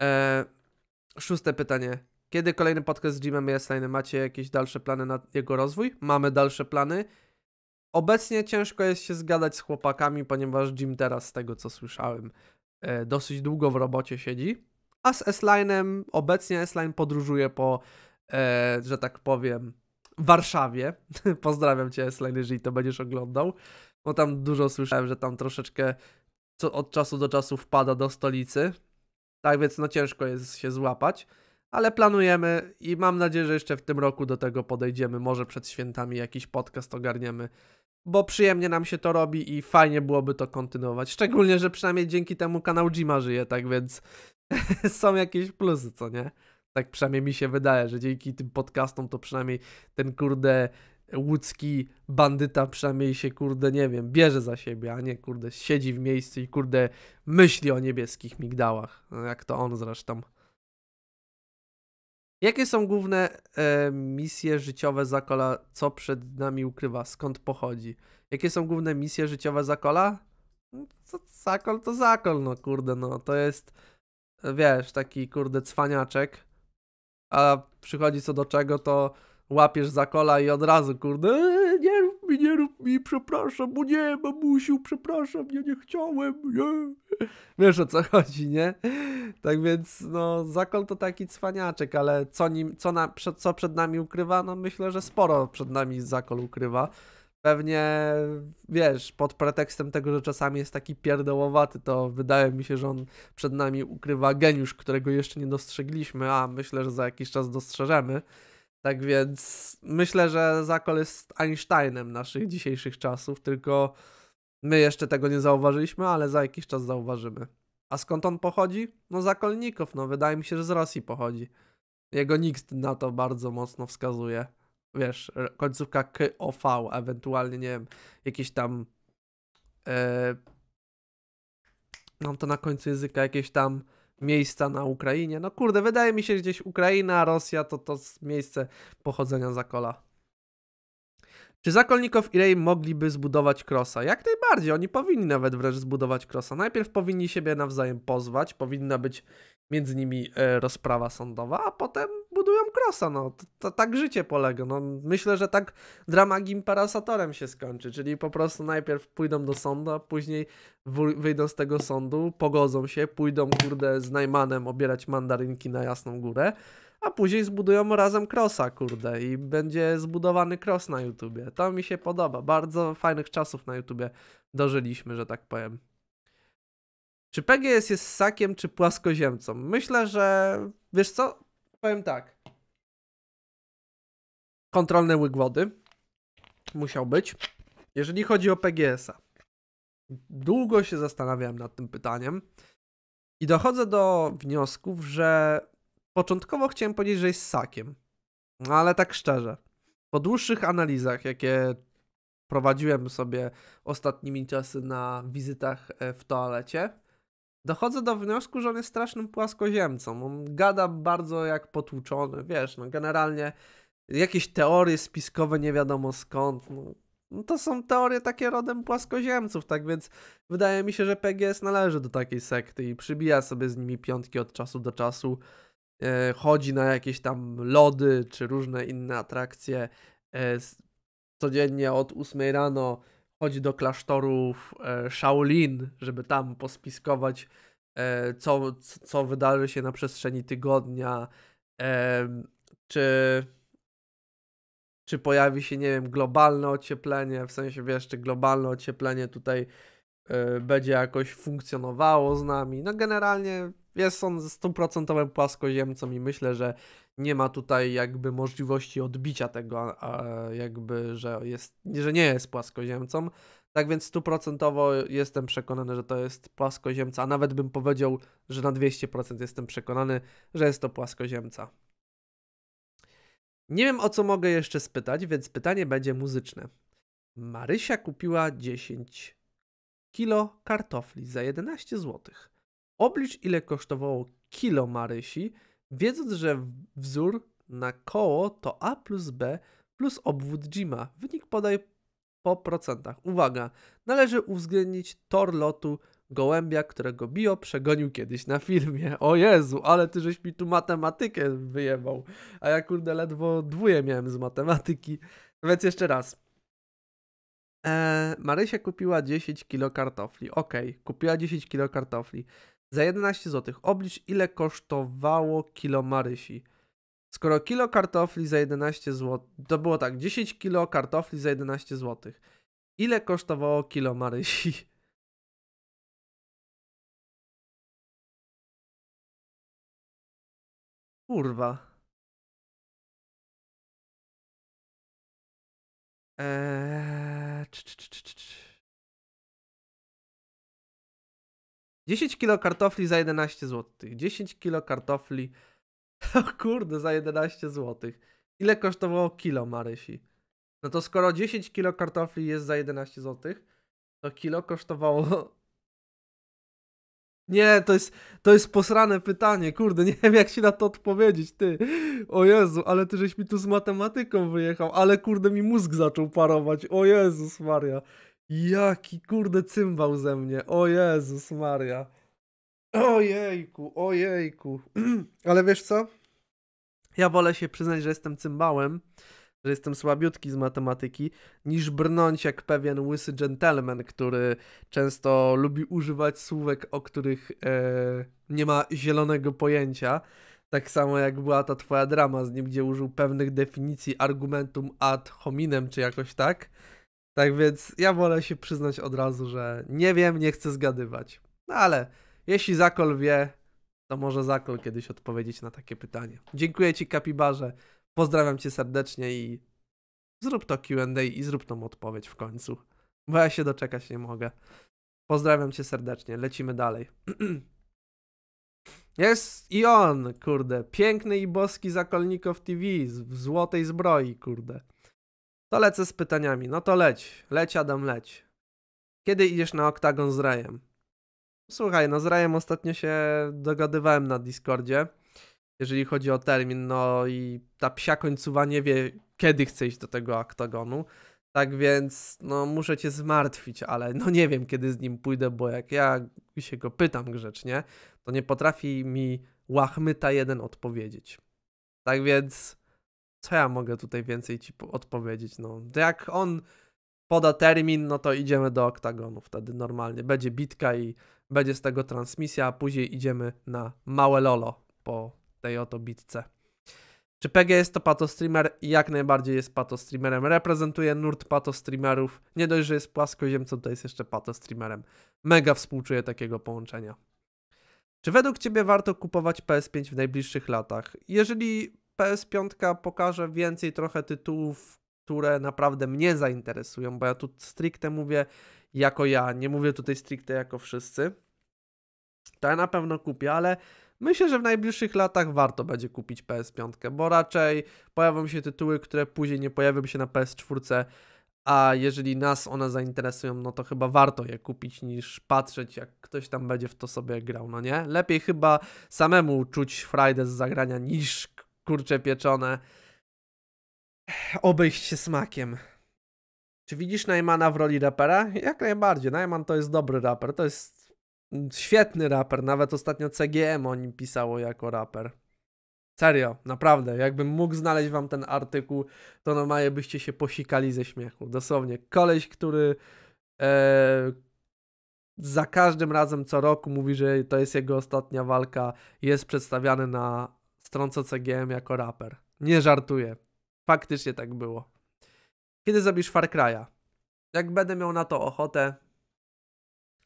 Eee, szóste pytanie. Kiedy kolejny podcast z Jimem Jasline? Macie jakieś dalsze plany na jego rozwój? Mamy dalsze plany. Obecnie ciężko jest się zgadać z chłopakami, ponieważ Jim teraz, z tego co słyszałem, e, dosyć długo w robocie siedzi a z S-Line'em obecnie S-Line podróżuje po, e, że tak powiem, Warszawie. [LAUGHS] Pozdrawiam cię S-Line, jeżeli to będziesz oglądał, bo tam dużo słyszałem, że tam troszeczkę co od czasu do czasu wpada do stolicy. Tak więc no ciężko jest się złapać, ale planujemy i mam nadzieję, że jeszcze w tym roku do tego podejdziemy. Może przed świętami jakiś podcast ogarniemy, bo przyjemnie nam się to robi i fajnie byłoby to kontynuować. Szczególnie, że przynajmniej dzięki temu kanał Jima żyje, tak więc [LAUGHS] są jakieś plusy, co nie? Tak przynajmniej mi się wydaje, że dzięki tym podcastom to przynajmniej ten kurde łódzki bandyta przynajmniej się kurde, nie wiem, bierze za siebie, a nie kurde siedzi w miejscu i kurde myśli o niebieskich migdałach, no, jak to on zresztą. Jakie są główne e, misje życiowe Zakola? Co przed nami ukrywa? Skąd pochodzi? Jakie są główne misje życiowe Zakola? No, zakol to Zakol, no kurde, no to jest wiesz, taki kurde cwaniaczek, a przychodzi co do czego, to łapiesz za kola i od razu kurde, e, nie rób mi, nie rób mi, przepraszam, bo nie, mamusiu, przepraszam, ja nie chciałem, nie. [LAUGHS] Wiesz o co chodzi, nie? Tak więc, no, zakol to taki cwaniaczek, ale co, nim, co, na, co przed nami ukrywa? No myślę, że sporo przed nami zakol ukrywa pewnie, wiesz, pod pretekstem tego, że czasami jest taki pierdołowaty, to wydaje mi się, że on przed nami ukrywa geniusz, którego jeszcze nie dostrzegliśmy, a myślę, że za jakiś czas dostrzeżemy. Tak więc myślę, że Zakol jest Einsteinem naszych dzisiejszych czasów, tylko my jeszcze tego nie zauważyliśmy, ale za jakiś czas zauważymy. A skąd on pochodzi? No Zakolnikow, no wydaje mi się, że z Rosji pochodzi. Jego nikt na to bardzo mocno wskazuje wiesz, e, końcówka KOV, ewentualnie, nie wiem, jakieś tam e, mam to na końcu języka, jakieś tam miejsca na Ukrainie. No kurde, wydaje mi się, że gdzieś Ukraina, Rosja to to miejsce pochodzenia Zakola. Czy Zakolnikow i Rej mogliby zbudować Krosa? Jak najbardziej, oni powinni nawet wreszcie zbudować Krosa. Najpierw powinni siebie nawzajem pozwać, powinna być między nimi e, rozprawa sądowa, a potem budują krosa, no. To, to, tak życie polega, no. Myślę, że tak drama Gimparasatorem się skończy, czyli po prostu najpierw pójdą do sądu, a później wyjdą z tego sądu, pogodzą się, pójdą, kurde, z Najmanem obierać mandarynki na Jasną Górę, a później zbudują razem krosa, kurde, i będzie zbudowany kros na YouTubie. To mi się podoba, bardzo fajnych czasów na YouTubie dożyliśmy, że tak powiem. Czy PGS jest ssakiem, czy płaskoziemcą? Myślę, że... Wiesz co? Powiem tak. Kontrolny łyk wody. Musiał być. Jeżeli chodzi o PGS-a. Długo się zastanawiałem nad tym pytaniem. I dochodzę do wniosków, że początkowo chciałem powiedzieć, że jest ssakiem. No ale tak szczerze. Po dłuższych analizach, jakie prowadziłem sobie ostatnimi czasy na wizytach e, w toalecie, dochodzę do wniosku, że on jest strasznym płaskoziemcą. On gada bardzo jak potłuczony, wiesz, no generalnie jakieś teorie spiskowe nie wiadomo skąd. No. no. to są teorie takie rodem płaskoziemców, tak więc wydaje mi się, że PGS należy do takiej sekty i przybija sobie z nimi piątki od czasu do czasu. E, chodzi na jakieś tam lody czy różne inne atrakcje e, codziennie od 8 rano chodzi do klasztorów e, Shaolin, żeby tam pospiskować, e, co, co wydarzy się na przestrzeni tygodnia, e, czy, czy pojawi się, nie wiem, globalne ocieplenie, w sensie, wiesz, czy globalne ocieplenie tutaj będzie jakoś funkcjonowało z nami. No generalnie jest on stuprocentowym płaskoziemcą i myślę, że nie ma tutaj jakby możliwości odbicia tego, jakby, że, jest, że nie jest płaskoziemcą. Tak więc stuprocentowo jestem przekonany, że to jest płaskoziemca, a nawet bym powiedział, że na 200% jestem przekonany, że jest to płaskoziemca. Nie wiem o co mogę jeszcze spytać, więc pytanie będzie muzyczne. Marysia kupiła 10 kilo kartofli za 11 złotych. Oblicz, ile kosztowało kilo Marysi, wiedząc, że wzór na koło to A plus B plus obwód Jima. Wynik podaj po procentach. Uwaga, należy uwzględnić tor lotu gołębia, którego Bio przegonił kiedyś na filmie. O Jezu, ale ty żeś mi tu matematykę wyjebał. A ja kurde ledwo dwóje miałem z matematyki. Więc jeszcze raz. Eee, Marysia kupiła 10 kilo kartofli. Okej, okay. kupiła 10 kilo kartofli. Za 11 zł oblicz, ile kosztowało kilo marysi. Skoro kilo kartofli za 11 zł, to było tak, 10 kilo kartofli za 11 zł. Ile kosztowało kilo marysi? [LAUGHS] Kurwa. Eee, 10 kilo kartofli za 11 zł. 10 kilo kartofli. [LAUGHS] O kurde, za 11 zł. Ile kosztowało kilo Marysi? No to skoro 10 kilo kartofli jest za 11 zł, to kilo kosztowało. [LAUGHS] Nie, to jest, to jest posrane pytanie, kurde, nie wiem jak się na to odpowiedzieć, ty. O Jezu, ale ty żeś mi tu z matematyką wyjechał, ale kurde mi mózg zaczął parować, o Jezus Maria. Jaki kurde cymbał ze mnie. O Jezus Maria. Ojejku, ojejku. [CLEARS THROAT] Ale wiesz co? Ja wolę się przyznać, że jestem cymbałem, że jestem słabiutki z matematyki, niż brnąć jak pewien łysy gentleman, który często lubi używać słówek, o których e, nie ma zielonego pojęcia. Tak samo jak była ta twoja drama z nim, gdzie użył pewnych definicji argumentum ad hominem, czy jakoś tak. Tak więc ja wolę się przyznać od razu, że nie wiem, nie chcę zgadywać. No ale jeśli Zakol wie, to może Zakol kiedyś odpowiedzieć na takie pytanie. Dziękuję Ci, Kapibarze. Pozdrawiam Cię serdecznie i zrób to QA i zrób tą odpowiedź w końcu, bo ja się doczekać nie mogę. Pozdrawiam Cię serdecznie. Lecimy dalej. [CLEARS THROAT] Jest i on, kurde. Piękny i boski Zakolnikow TV w złotej zbroi, kurde. To lecę z pytaniami. No to leć, leć Adam, leć. Kiedy idziesz na oktagon z Rajem? Słuchaj, no z Rajem ostatnio się dogadywałem na Discordzie, jeżeli chodzi o termin, no i ta psia końcowa nie wie, kiedy chce iść do tego oktagonu. Tak więc, no muszę cię zmartwić, ale no nie wiem, kiedy z nim pójdę, bo jak ja się go pytam grzecznie, to nie potrafi mi łachmyta jeden odpowiedzieć. Tak więc co ja mogę tutaj więcej ci odpowiedzieć? No, jak on poda termin, no to idziemy do oktagonu wtedy normalnie. Będzie bitka i będzie z tego transmisja, a później idziemy na małe lolo po tej oto bitce. Czy PG jest to patostreamer? Jak najbardziej jest patostreamerem. Reprezentuje nurt patostreamerów. Nie dość, że jest płaskoziemcą, to jest jeszcze patostreamerem. Mega współczuję takiego połączenia. Czy według Ciebie warto kupować PS5 w najbliższych latach? Jeżeli PS5 pokaże więcej trochę tytułów, które naprawdę mnie zainteresują, bo ja tu stricte mówię jako ja, nie mówię tutaj stricte jako wszyscy. To ja na pewno kupię, ale myślę, że w najbliższych latach warto będzie kupić PS5, bo raczej pojawią się tytuły, które później nie pojawią się na PS4, a jeżeli nas one zainteresują, no to chyba warto je kupić niż patrzeć, jak ktoś tam będzie w to sobie grał, no nie? Lepiej chyba samemu czuć frajdę z zagrania niż kurcze pieczone, obejść się smakiem. Czy widzisz Najmana w roli rapera? Jak najbardziej. Najman to jest dobry raper. To jest świetny raper. Nawet ostatnio CGM o nim pisało jako raper. Serio, naprawdę. Jakbym mógł znaleźć wam ten artykuł, to normalnie byście się posikali ze śmiechu. Dosłownie. Koleś, który e, za każdym razem co roku mówi, że to jest jego ostatnia walka, jest przedstawiany na strąco CGM jako raper. Nie żartuję. Faktycznie tak było. Kiedy zrobisz Far Cry'a? Jak będę miał na to ochotę,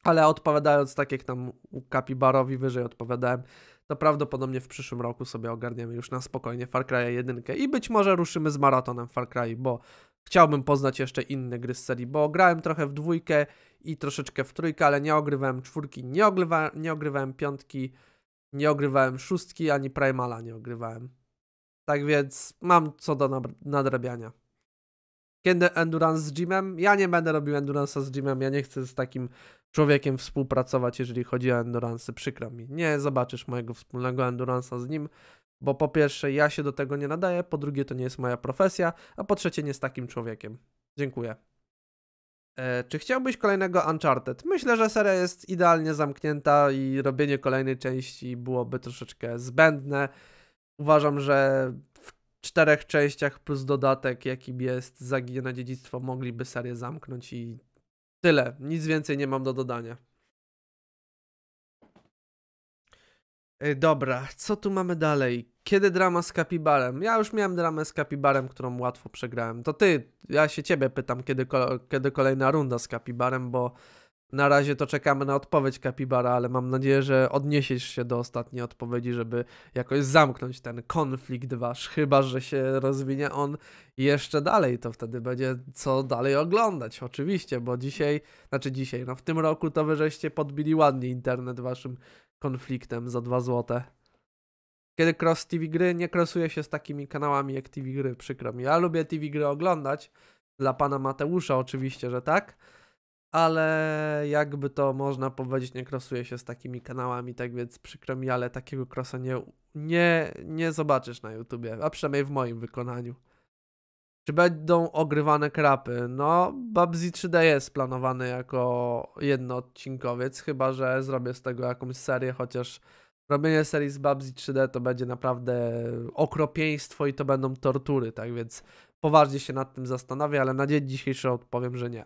ale odpowiadając tak jak tam u Capibarowi wyżej odpowiadałem, to prawdopodobnie w przyszłym roku sobie ogarniemy już na spokojnie Far Cry'a 1 i być może ruszymy z maratonem Far Cry, bo chciałbym poznać jeszcze inne gry z serii, bo grałem trochę w dwójkę i troszeczkę w trójkę, ale nie ogrywałem czwórki, nie, ogrywa, nie ogrywałem piątki, nie ogrywałem szóstki, ani Primala nie ogrywałem. Tak więc mam co do nadrabiania. Kiedy endurance z Jimem? Ja nie będę robił endurance'a z Jimem, ja nie chcę z takim człowiekiem współpracować, jeżeli chodzi o endurance, przykro mi. Nie zobaczysz mojego wspólnego endurance'a z nim, bo po pierwsze ja się do tego nie nadaję, po drugie to nie jest moja profesja, a po trzecie nie z takim człowiekiem. Dziękuję. E, czy chciałbyś kolejnego Uncharted? Myślę, że seria jest idealnie zamknięta i robienie kolejnej części byłoby troszeczkę zbędne. Uważam, że w czterech częściach plus dodatek, jakim jest Zaginione Dziedzictwo, mogliby serię zamknąć i tyle. Nic więcej nie mam do dodania. E, dobra, co tu mamy dalej? Kiedy drama z Kapibarem? Ja już miałem dramę z Kapibarem, którą łatwo przegrałem. To ty, ja się ciebie pytam, kiedy, kiedy kolejna runda z Kapibarem, bo na razie to czekamy na odpowiedź Kapibara, ale mam nadzieję, że odniesiesz się do ostatniej odpowiedzi, żeby jakoś zamknąć ten konflikt wasz, chyba że się rozwinie on jeszcze dalej, to wtedy będzie co dalej oglądać, oczywiście, bo dzisiaj, znaczy dzisiaj, no w tym roku to wy żeście podbili ładnie internet waszym konfliktem za 2 złote. Kiedy cross TV gry, nie krosuje się z takimi kanałami jak TV gry, przykro mi. Ja lubię TV gry oglądać, dla pana Mateusza oczywiście, że tak, ale jakby to można powiedzieć, nie krosuje się z takimi kanałami, tak więc przykro mi, ale takiego crossa nie, nie, nie zobaczysz na YouTubie, a przynajmniej w moim wykonaniu. Czy będą ogrywane krapy? No, Babzi 3D jest planowany jako jednoodcinkowiec, chyba że zrobię z tego jakąś serię, chociaż robienie serii z Babzi 3D to będzie naprawdę okropieństwo i to będą tortury, tak więc poważnie się nad tym zastanawiam, ale na dzień dzisiejszy odpowiem, że nie.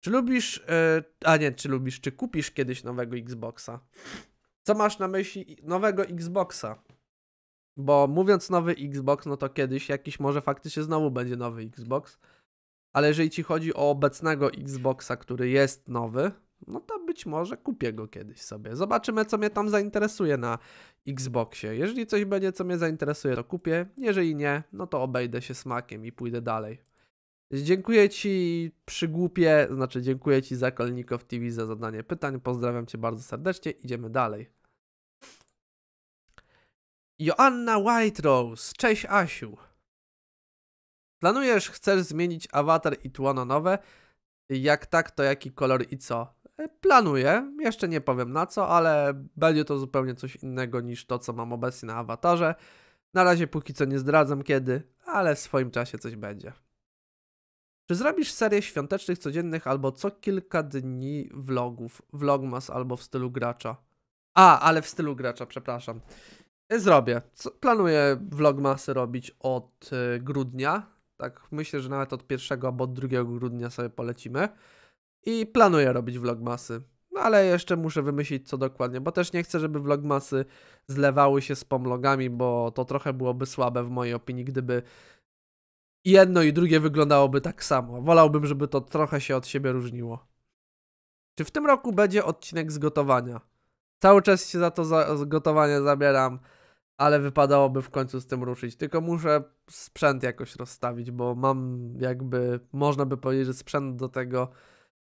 Czy lubisz, yy, a nie, czy lubisz, czy kupisz kiedyś nowego Xboxa? Co masz na myśli nowego Xboxa? Bo mówiąc nowy Xbox, no to kiedyś jakiś może faktycznie znowu będzie nowy Xbox. Ale jeżeli ci chodzi o obecnego Xboxa, który jest nowy, no to być może kupię go kiedyś sobie. Zobaczymy, co mnie tam zainteresuje na Xboxie. Jeżeli coś będzie, co mnie zainteresuje, to kupię. Jeżeli nie, no to obejdę się smakiem i pójdę dalej. Dziękuję Ci przygłupie, znaczy dziękuję Ci Zakolnikow TV za zadanie pytań. Pozdrawiam Cię bardzo serdecznie. Idziemy dalej. Joanna White Rose. Cześć Asiu. Planujesz, chcesz zmienić awatar i tło na nowe? Jak tak, to jaki kolor i co? E, planuję, jeszcze nie powiem na co, ale będzie to zupełnie coś innego niż to, co mam obecnie na awatarze. Na razie póki co nie zdradzam kiedy, ale w swoim czasie coś będzie. Czy zrobisz serię świątecznych, codziennych albo co kilka dni vlogów? Vlogmas albo w stylu gracza. A, ale w stylu gracza, przepraszam. Zrobię. Planuję vlogmasy robić od y, grudnia. Tak myślę, że nawet od 1 albo od 2 grudnia sobie polecimy. I planuję robić vlogmasy. No ale jeszcze muszę wymyślić co dokładnie, bo też nie chcę, żeby vlogmasy zlewały się z pomlogami, bo to trochę byłoby słabe w mojej opinii, gdyby jedno i drugie wyglądałoby tak samo. Wolałbym, żeby to trochę się od siebie różniło. Czy w tym roku będzie odcinek z gotowania? Cały czas się za to za gotowanie zabieram, ale wypadałoby w końcu z tym ruszyć. Tylko muszę sprzęt jakoś rozstawić, bo mam jakby, można by powiedzieć, że sprzęt do tego,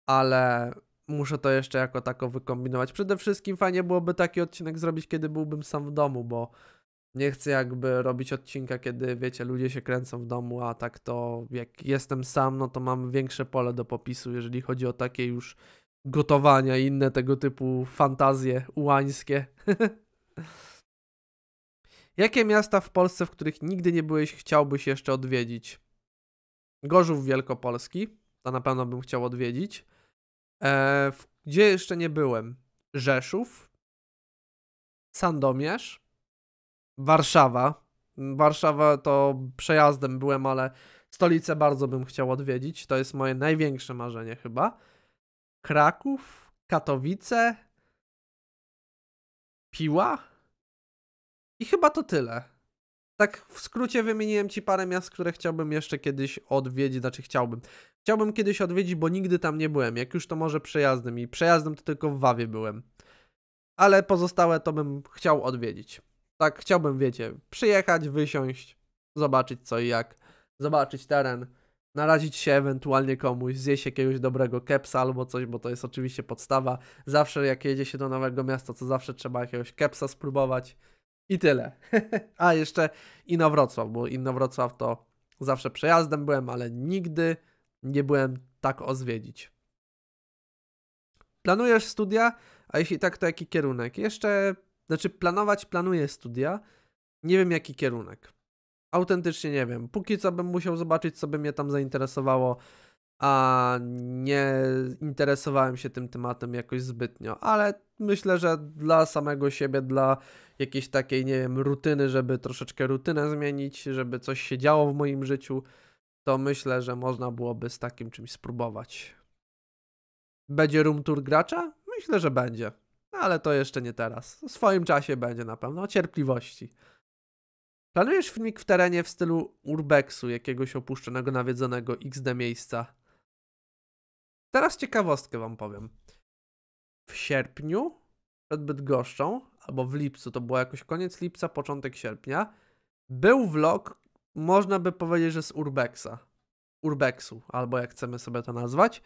ale muszę to jeszcze jako tako wykombinować. Przede wszystkim fajnie byłoby taki odcinek zrobić, kiedy byłbym sam w domu, bo nie chcę jakby robić odcinka, kiedy wiecie, ludzie się kręcą w domu, a tak to jak jestem sam, no to mam większe pole do popisu, jeżeli chodzi o takie już gotowania i inne tego typu fantazje ułańskie. [LAUGHS] Jakie miasta w Polsce, w których nigdy nie byłeś, chciałbyś jeszcze odwiedzić? Gorzów Wielkopolski, to na pewno bym chciał odwiedzić. E, gdzie jeszcze nie byłem? Rzeszów, Sandomierz, Warszawa. Warszawa to przejazdem byłem, ale stolicę bardzo bym chciał odwiedzić. To jest moje największe marzenie chyba. Kraków, Katowice, Piła i chyba to tyle. Tak w skrócie wymieniłem Ci parę miast, które chciałbym jeszcze kiedyś odwiedzić, znaczy chciałbym. Chciałbym kiedyś odwiedzić, bo nigdy tam nie byłem. Jak już to może przejazdem i przejazdem to tylko w Wawie byłem. Ale pozostałe to bym chciał odwiedzić. Tak chciałbym, wiecie, przyjechać, wysiąść, zobaczyć co i jak, zobaczyć teren narazić się ewentualnie komuś, zjeść jakiegoś dobrego kepsa albo coś, bo to jest oczywiście podstawa. Zawsze jak jedzie się do nowego miasta, to zawsze trzeba jakiegoś kepsa spróbować i tyle. [LAUGHS] A jeszcze Inowrocław, bo Inowrocław to zawsze przejazdem byłem, ale nigdy nie byłem tak ozwiedzić. Planujesz studia? A jeśli tak, to jaki kierunek? Jeszcze, znaczy planować planuję studia, nie wiem jaki kierunek autentycznie nie wiem. Póki co bym musiał zobaczyć, co by mnie tam zainteresowało, a nie interesowałem się tym tematem jakoś zbytnio, ale myślę, że dla samego siebie, dla jakiejś takiej, nie wiem, rutyny, żeby troszeczkę rutynę zmienić, żeby coś się działo w moim życiu, to myślę, że można byłoby z takim czymś spróbować. Będzie room tour gracza? Myślę, że będzie. Ale to jeszcze nie teraz. W swoim czasie będzie na pewno. Cierpliwości. Planujesz filmik w terenie w stylu urbexu, jakiegoś opuszczonego, nawiedzonego XD miejsca. Teraz ciekawostkę wam powiem. W sierpniu przed Bydgoszczą, albo w lipcu, to było jakoś koniec lipca, początek sierpnia, był vlog, można by powiedzieć, że z urbexa. Urbexu, albo jak chcemy sobie to nazwać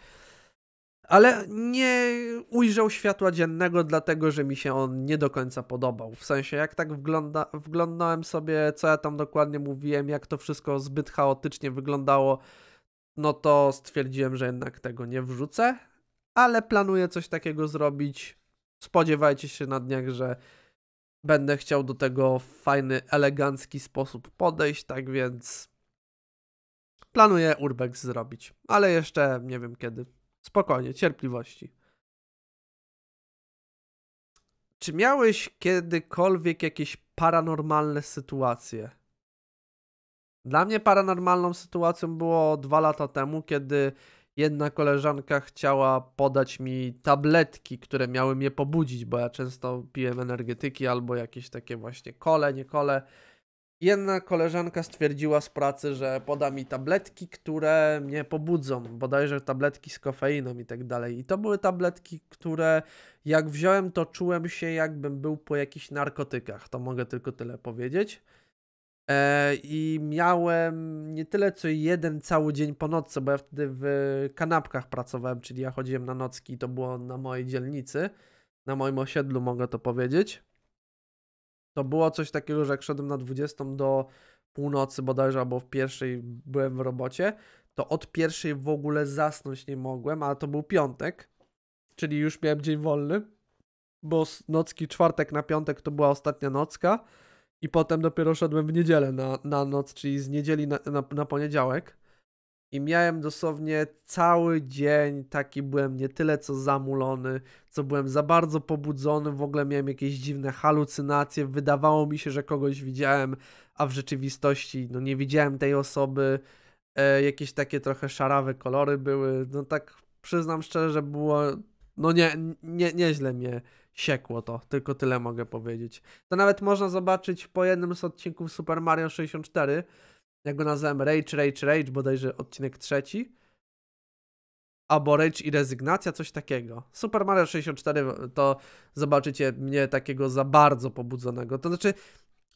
ale nie ujrzał światła dziennego, dlatego że mi się on nie do końca podobał. W sensie, jak tak wgląda, wglądałem sobie, co ja tam dokładnie mówiłem, jak to wszystko zbyt chaotycznie wyglądało, no to stwierdziłem, że jednak tego nie wrzucę, ale planuję coś takiego zrobić. Spodziewajcie się na dniach, że będę chciał do tego w fajny, elegancki sposób podejść, tak więc planuję Urbex zrobić, ale jeszcze nie wiem kiedy. Spokojnie, cierpliwości. Czy miałeś kiedykolwiek jakieś paranormalne sytuacje? Dla mnie paranormalną sytuacją było dwa lata temu, kiedy jedna koleżanka chciała podać mi tabletki, które miały mnie pobudzić, bo ja często piłem energetyki albo jakieś takie właśnie kole, nie kole. Jedna koleżanka stwierdziła z pracy, że poda mi tabletki, które mnie pobudzą, bodajże tabletki z kofeiną i tak dalej. I to były tabletki, które jak wziąłem, to czułem się jakbym był po jakichś narkotykach. To mogę tylko tyle powiedzieć. E, I miałem nie tyle co jeden cały dzień po nocy, bo ja wtedy w kanapkach pracowałem, czyli ja chodziłem na nocki i to było na mojej dzielnicy, na moim osiedlu mogę to powiedzieć. To było coś takiego, że jak szedłem na 20 do północy bodajże, albo w pierwszej byłem w robocie, to od pierwszej w ogóle zasnąć nie mogłem, ale to był piątek, czyli już miałem dzień wolny, bo z nocki czwartek na piątek to była ostatnia nocka i potem dopiero szedłem w niedzielę na, na noc, czyli z niedzieli na, na, na poniedziałek i miałem dosłownie cały dzień taki byłem nie tyle co zamulony, co byłem za bardzo pobudzony, w ogóle miałem jakieś dziwne halucynacje, wydawało mi się, że kogoś widziałem, a w rzeczywistości no nie widziałem tej osoby, e, jakieś takie trochę szarawe kolory były, no tak przyznam szczerze, że było, no nie, nie, nieźle mnie siekło to, tylko tyle mogę powiedzieć. To nawet można zobaczyć po jednym z odcinków Super Mario 64, jak go nazwałem Rage, Rage, Rage, bodajże odcinek trzeci. Albo Rage i rezygnacja, coś takiego. Super Mario 64 e, to zobaczycie mnie takiego za bardzo pobudzonego. To znaczy,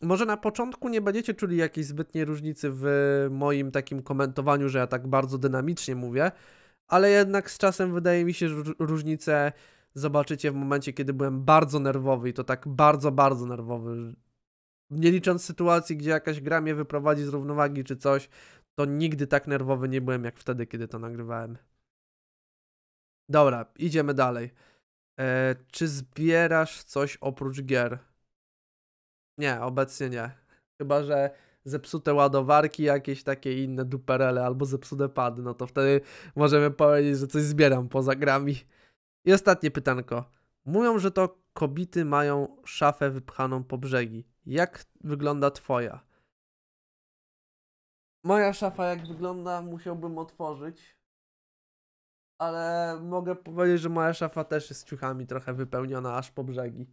może na początku nie będziecie czuli jakiejś zbytniej różnicy w moim takim komentowaniu, że ja tak bardzo dynamicznie mówię, ale jednak z czasem wydaje mi się, że różnice zobaczycie w momencie, kiedy byłem bardzo nerwowy i to tak bardzo, bardzo nerwowy, nie licząc sytuacji, gdzie jakaś gra mnie wyprowadzi z równowagi czy coś, to nigdy tak nerwowy nie byłem jak wtedy, kiedy to nagrywałem. Dobra, idziemy dalej. E, czy zbierasz coś oprócz gier? Nie, obecnie nie. Chyba, że zepsute ładowarki, jakieś takie inne duperele albo zepsute pady, no to wtedy możemy powiedzieć, że coś zbieram poza grami. I ostatnie pytanko. Mówią, że to kobity mają szafę wypchaną po brzegi. Jak wygląda twoja? Moja szafa jak wygląda musiałbym otworzyć. Ale mogę powiedzieć, że moja szafa też jest ciuchami trochę wypełniona aż po brzegi.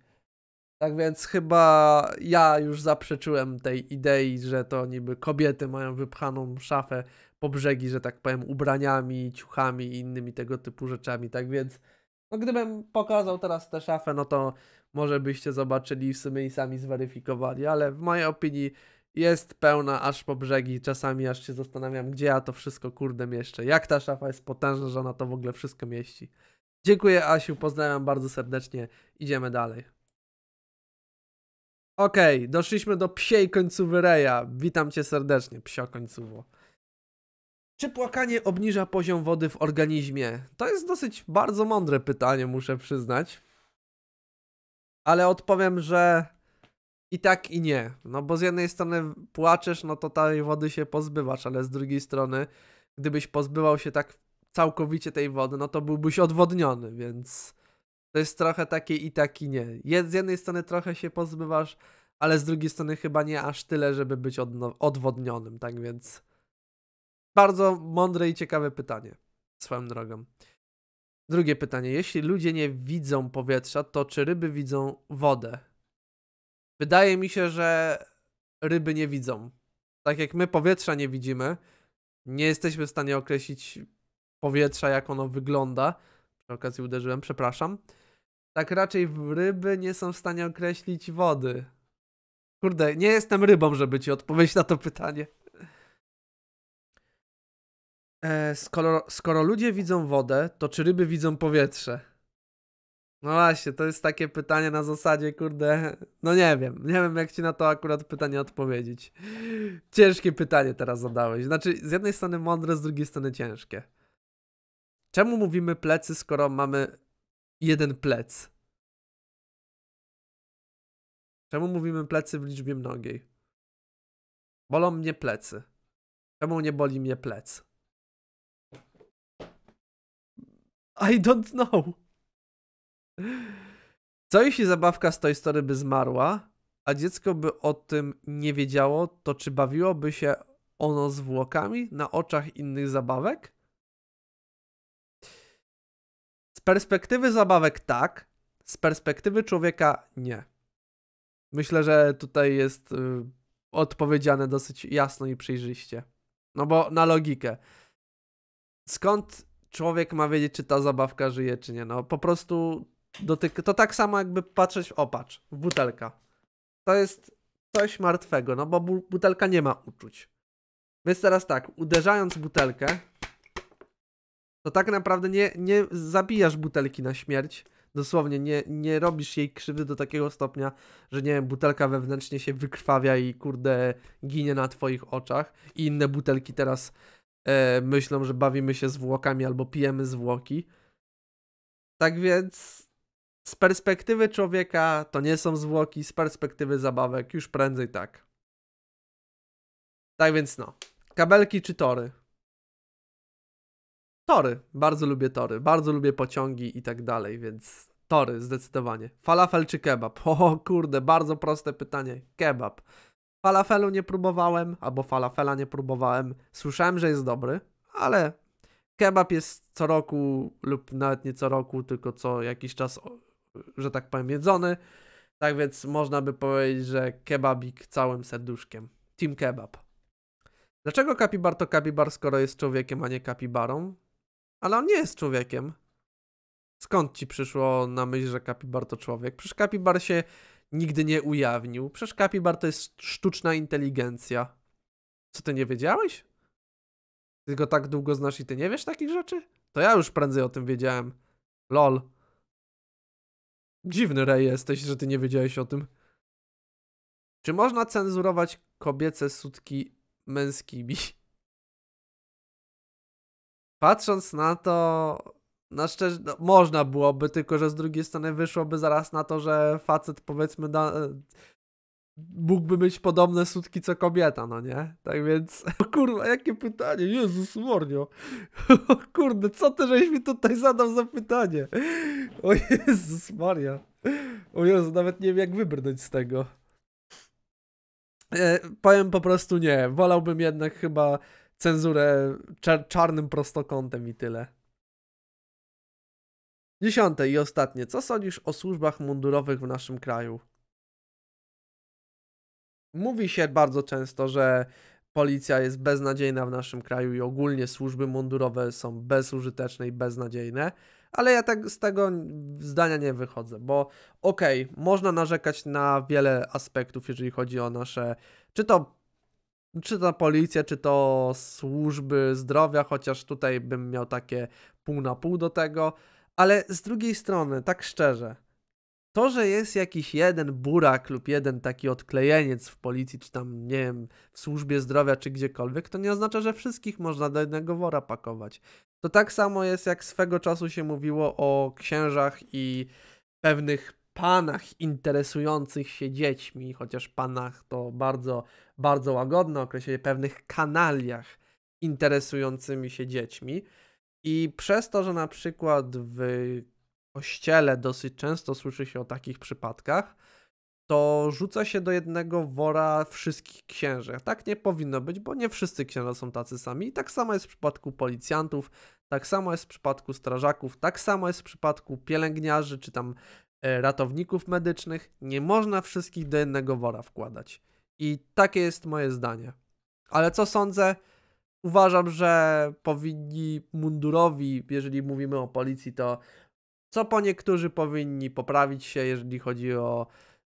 Tak więc chyba ja już zaprzeczyłem tej idei, że to niby kobiety mają wypchaną szafę po brzegi, że tak powiem, ubraniami, ciuchami i innymi tego typu rzeczami. Tak więc, no gdybym pokazał teraz tę szafę, no to może byście zobaczyli w sumie i sami zweryfikowali, ale w mojej opinii jest pełna aż po brzegi. Czasami aż się zastanawiam, gdzie ja to wszystko kurde mieszczę. Jak ta szafa jest potężna, że ona to w ogóle wszystko mieści. Dziękuję Asiu, pozdrawiam bardzo serdecznie. Idziemy dalej. Okej, okay, doszliśmy do psiej końcówy Reja. Witam cię serdecznie, psio końcowo. Czy płakanie obniża poziom wody w organizmie? To jest dosyć bardzo mądre pytanie, muszę przyznać ale odpowiem, że i tak i nie. No bo z jednej strony płaczesz, no to tej wody się pozbywasz, ale z drugiej strony, gdybyś pozbywał się tak całkowicie tej wody, no to byłbyś odwodniony, więc to jest trochę takie i tak i nie. Z jednej strony trochę się pozbywasz, ale z drugiej strony chyba nie aż tyle, żeby być odwodnionym, tak więc bardzo mądre i ciekawe pytanie swoją drogą. Drugie pytanie. Jeśli ludzie nie widzą powietrza, to czy ryby widzą wodę? Wydaje mi się, że ryby nie widzą. Tak jak my powietrza nie widzimy, nie jesteśmy w stanie określić powietrza, jak ono wygląda. Przy okazji uderzyłem, przepraszam. Tak raczej ryby nie są w stanie określić wody. Kurde, nie jestem rybą, żeby ci odpowiedzieć na to pytanie. E, skoro, skoro ludzie widzą wodę, to czy ryby widzą powietrze? No właśnie, to jest takie pytanie na zasadzie, kurde, no nie wiem, nie wiem jak ci na to akurat pytanie odpowiedzieć. Ciężkie pytanie teraz zadałeś. Znaczy, z jednej strony mądre, z drugiej strony ciężkie. Czemu mówimy plecy, skoro mamy jeden plec? Czemu mówimy plecy w liczbie mnogiej? Bolą mnie plecy. Czemu nie boli mnie plec? I don't know. Co jeśli zabawka z tej Story by zmarła, a dziecko by o tym nie wiedziało, to czy bawiłoby się ono zwłokami na oczach innych zabawek? Z perspektywy zabawek tak, z perspektywy człowieka nie. Myślę, że tutaj jest y, odpowiedziane dosyć jasno i przejrzyście. No bo na logikę. Skąd człowiek ma wiedzieć, czy ta zabawka żyje, czy nie. No po prostu dotyk... to tak samo jakby patrzeć w opacz, w butelka. To jest coś martwego, no bo butelka nie ma uczuć. Więc teraz tak, uderzając butelkę, to tak naprawdę nie, nie zabijasz butelki na śmierć. Dosłownie nie, nie robisz jej krzywdy do takiego stopnia, że nie wiem, butelka wewnętrznie się wykrwawia i kurde ginie na twoich oczach i inne butelki teraz E, myślą, że bawimy się zwłokami albo pijemy zwłoki. Tak więc z perspektywy człowieka to nie są zwłoki, z perspektywy zabawek już prędzej tak. Tak więc no. Kabelki czy tory? Tory. Bardzo lubię tory. Bardzo lubię pociągi i tak dalej, więc tory zdecydowanie. Falafel czy kebab? [LAUGHS] O kurde, bardzo proste pytanie. Kebab. Falafelu nie próbowałem, albo falafela nie próbowałem. Słyszałem, że jest dobry, ale kebab jest co roku, lub nawet nie co roku, tylko co jakiś czas, że tak powiem, jedzony. Tak więc można by powiedzieć, że kebabik całym serduszkiem. Team Kebab. Dlaczego kapibar to kapibar, skoro jest człowiekiem, a nie kapibarą? Ale on nie jest człowiekiem. Skąd ci przyszło na myśl, że kapibar to człowiek? Przecież kapibar się nigdy nie ujawnił. Przecież Kapibar to jest sztuczna inteligencja. Co ty nie wiedziałeś? Ty go tak długo znasz i ty nie wiesz takich rzeczy? To ja już prędzej o tym wiedziałem. Lol. Dziwny rej jesteś, że ty nie wiedziałeś o tym. Czy można cenzurować kobiece sutki męskimi? [LAUGHS] Patrząc na to, na no szczerze, no, można byłoby, tylko że z drugiej strony wyszłoby zaraz na to, że facet powiedzmy da, mógłby mieć podobne sutki co kobieta, no nie? Tak więc, [LAUGHS] o kurwa, jakie pytanie, Jezus Mornio, [LAUGHS] o kurde, co ty żeś mi tutaj zadał za pytanie? O Jezus Maria, o Jezu, nawet nie wiem jak wybrnąć z tego. E, powiem po prostu nie, wolałbym jednak chyba cenzurę czar czarnym prostokątem i tyle. Dziesiąte i ostatnie. Co sądzisz o służbach mundurowych w naszym kraju? Mówi się bardzo często, że policja jest beznadziejna w naszym kraju i ogólnie służby mundurowe są bezużyteczne i beznadziejne, ale ja tak z tego zdania nie wychodzę, bo okej, okay, można narzekać na wiele aspektów, jeżeli chodzi o nasze, czy to czy to policja, czy to służby zdrowia, chociaż tutaj bym miał takie pół na pół do tego, ale z drugiej strony, tak szczerze, to, że jest jakiś jeden burak lub jeden taki odklejeniec w policji, czy tam, nie wiem, w służbie zdrowia, czy gdziekolwiek, to nie oznacza, że wszystkich można do jednego wora pakować. To tak samo jest, jak swego czasu się mówiło o księżach i pewnych panach interesujących się dziećmi, chociaż panach to bardzo, bardzo łagodne określenie, pewnych kanaliach interesującymi się dziećmi. I przez to, że na przykład w kościele dosyć często słyszy się o takich przypadkach, to rzuca się do jednego wora wszystkich księży. Tak nie powinno być, bo nie wszyscy księża są tacy sami. I tak samo jest w przypadku policjantów, tak samo jest w przypadku strażaków, tak samo jest w przypadku pielęgniarzy czy tam e, ratowników medycznych. Nie można wszystkich do jednego wora wkładać. I takie jest moje zdanie. Ale co sądzę? uważam, że powinni mundurowi, jeżeli mówimy o policji, to co po niektórzy powinni poprawić się, jeżeli chodzi o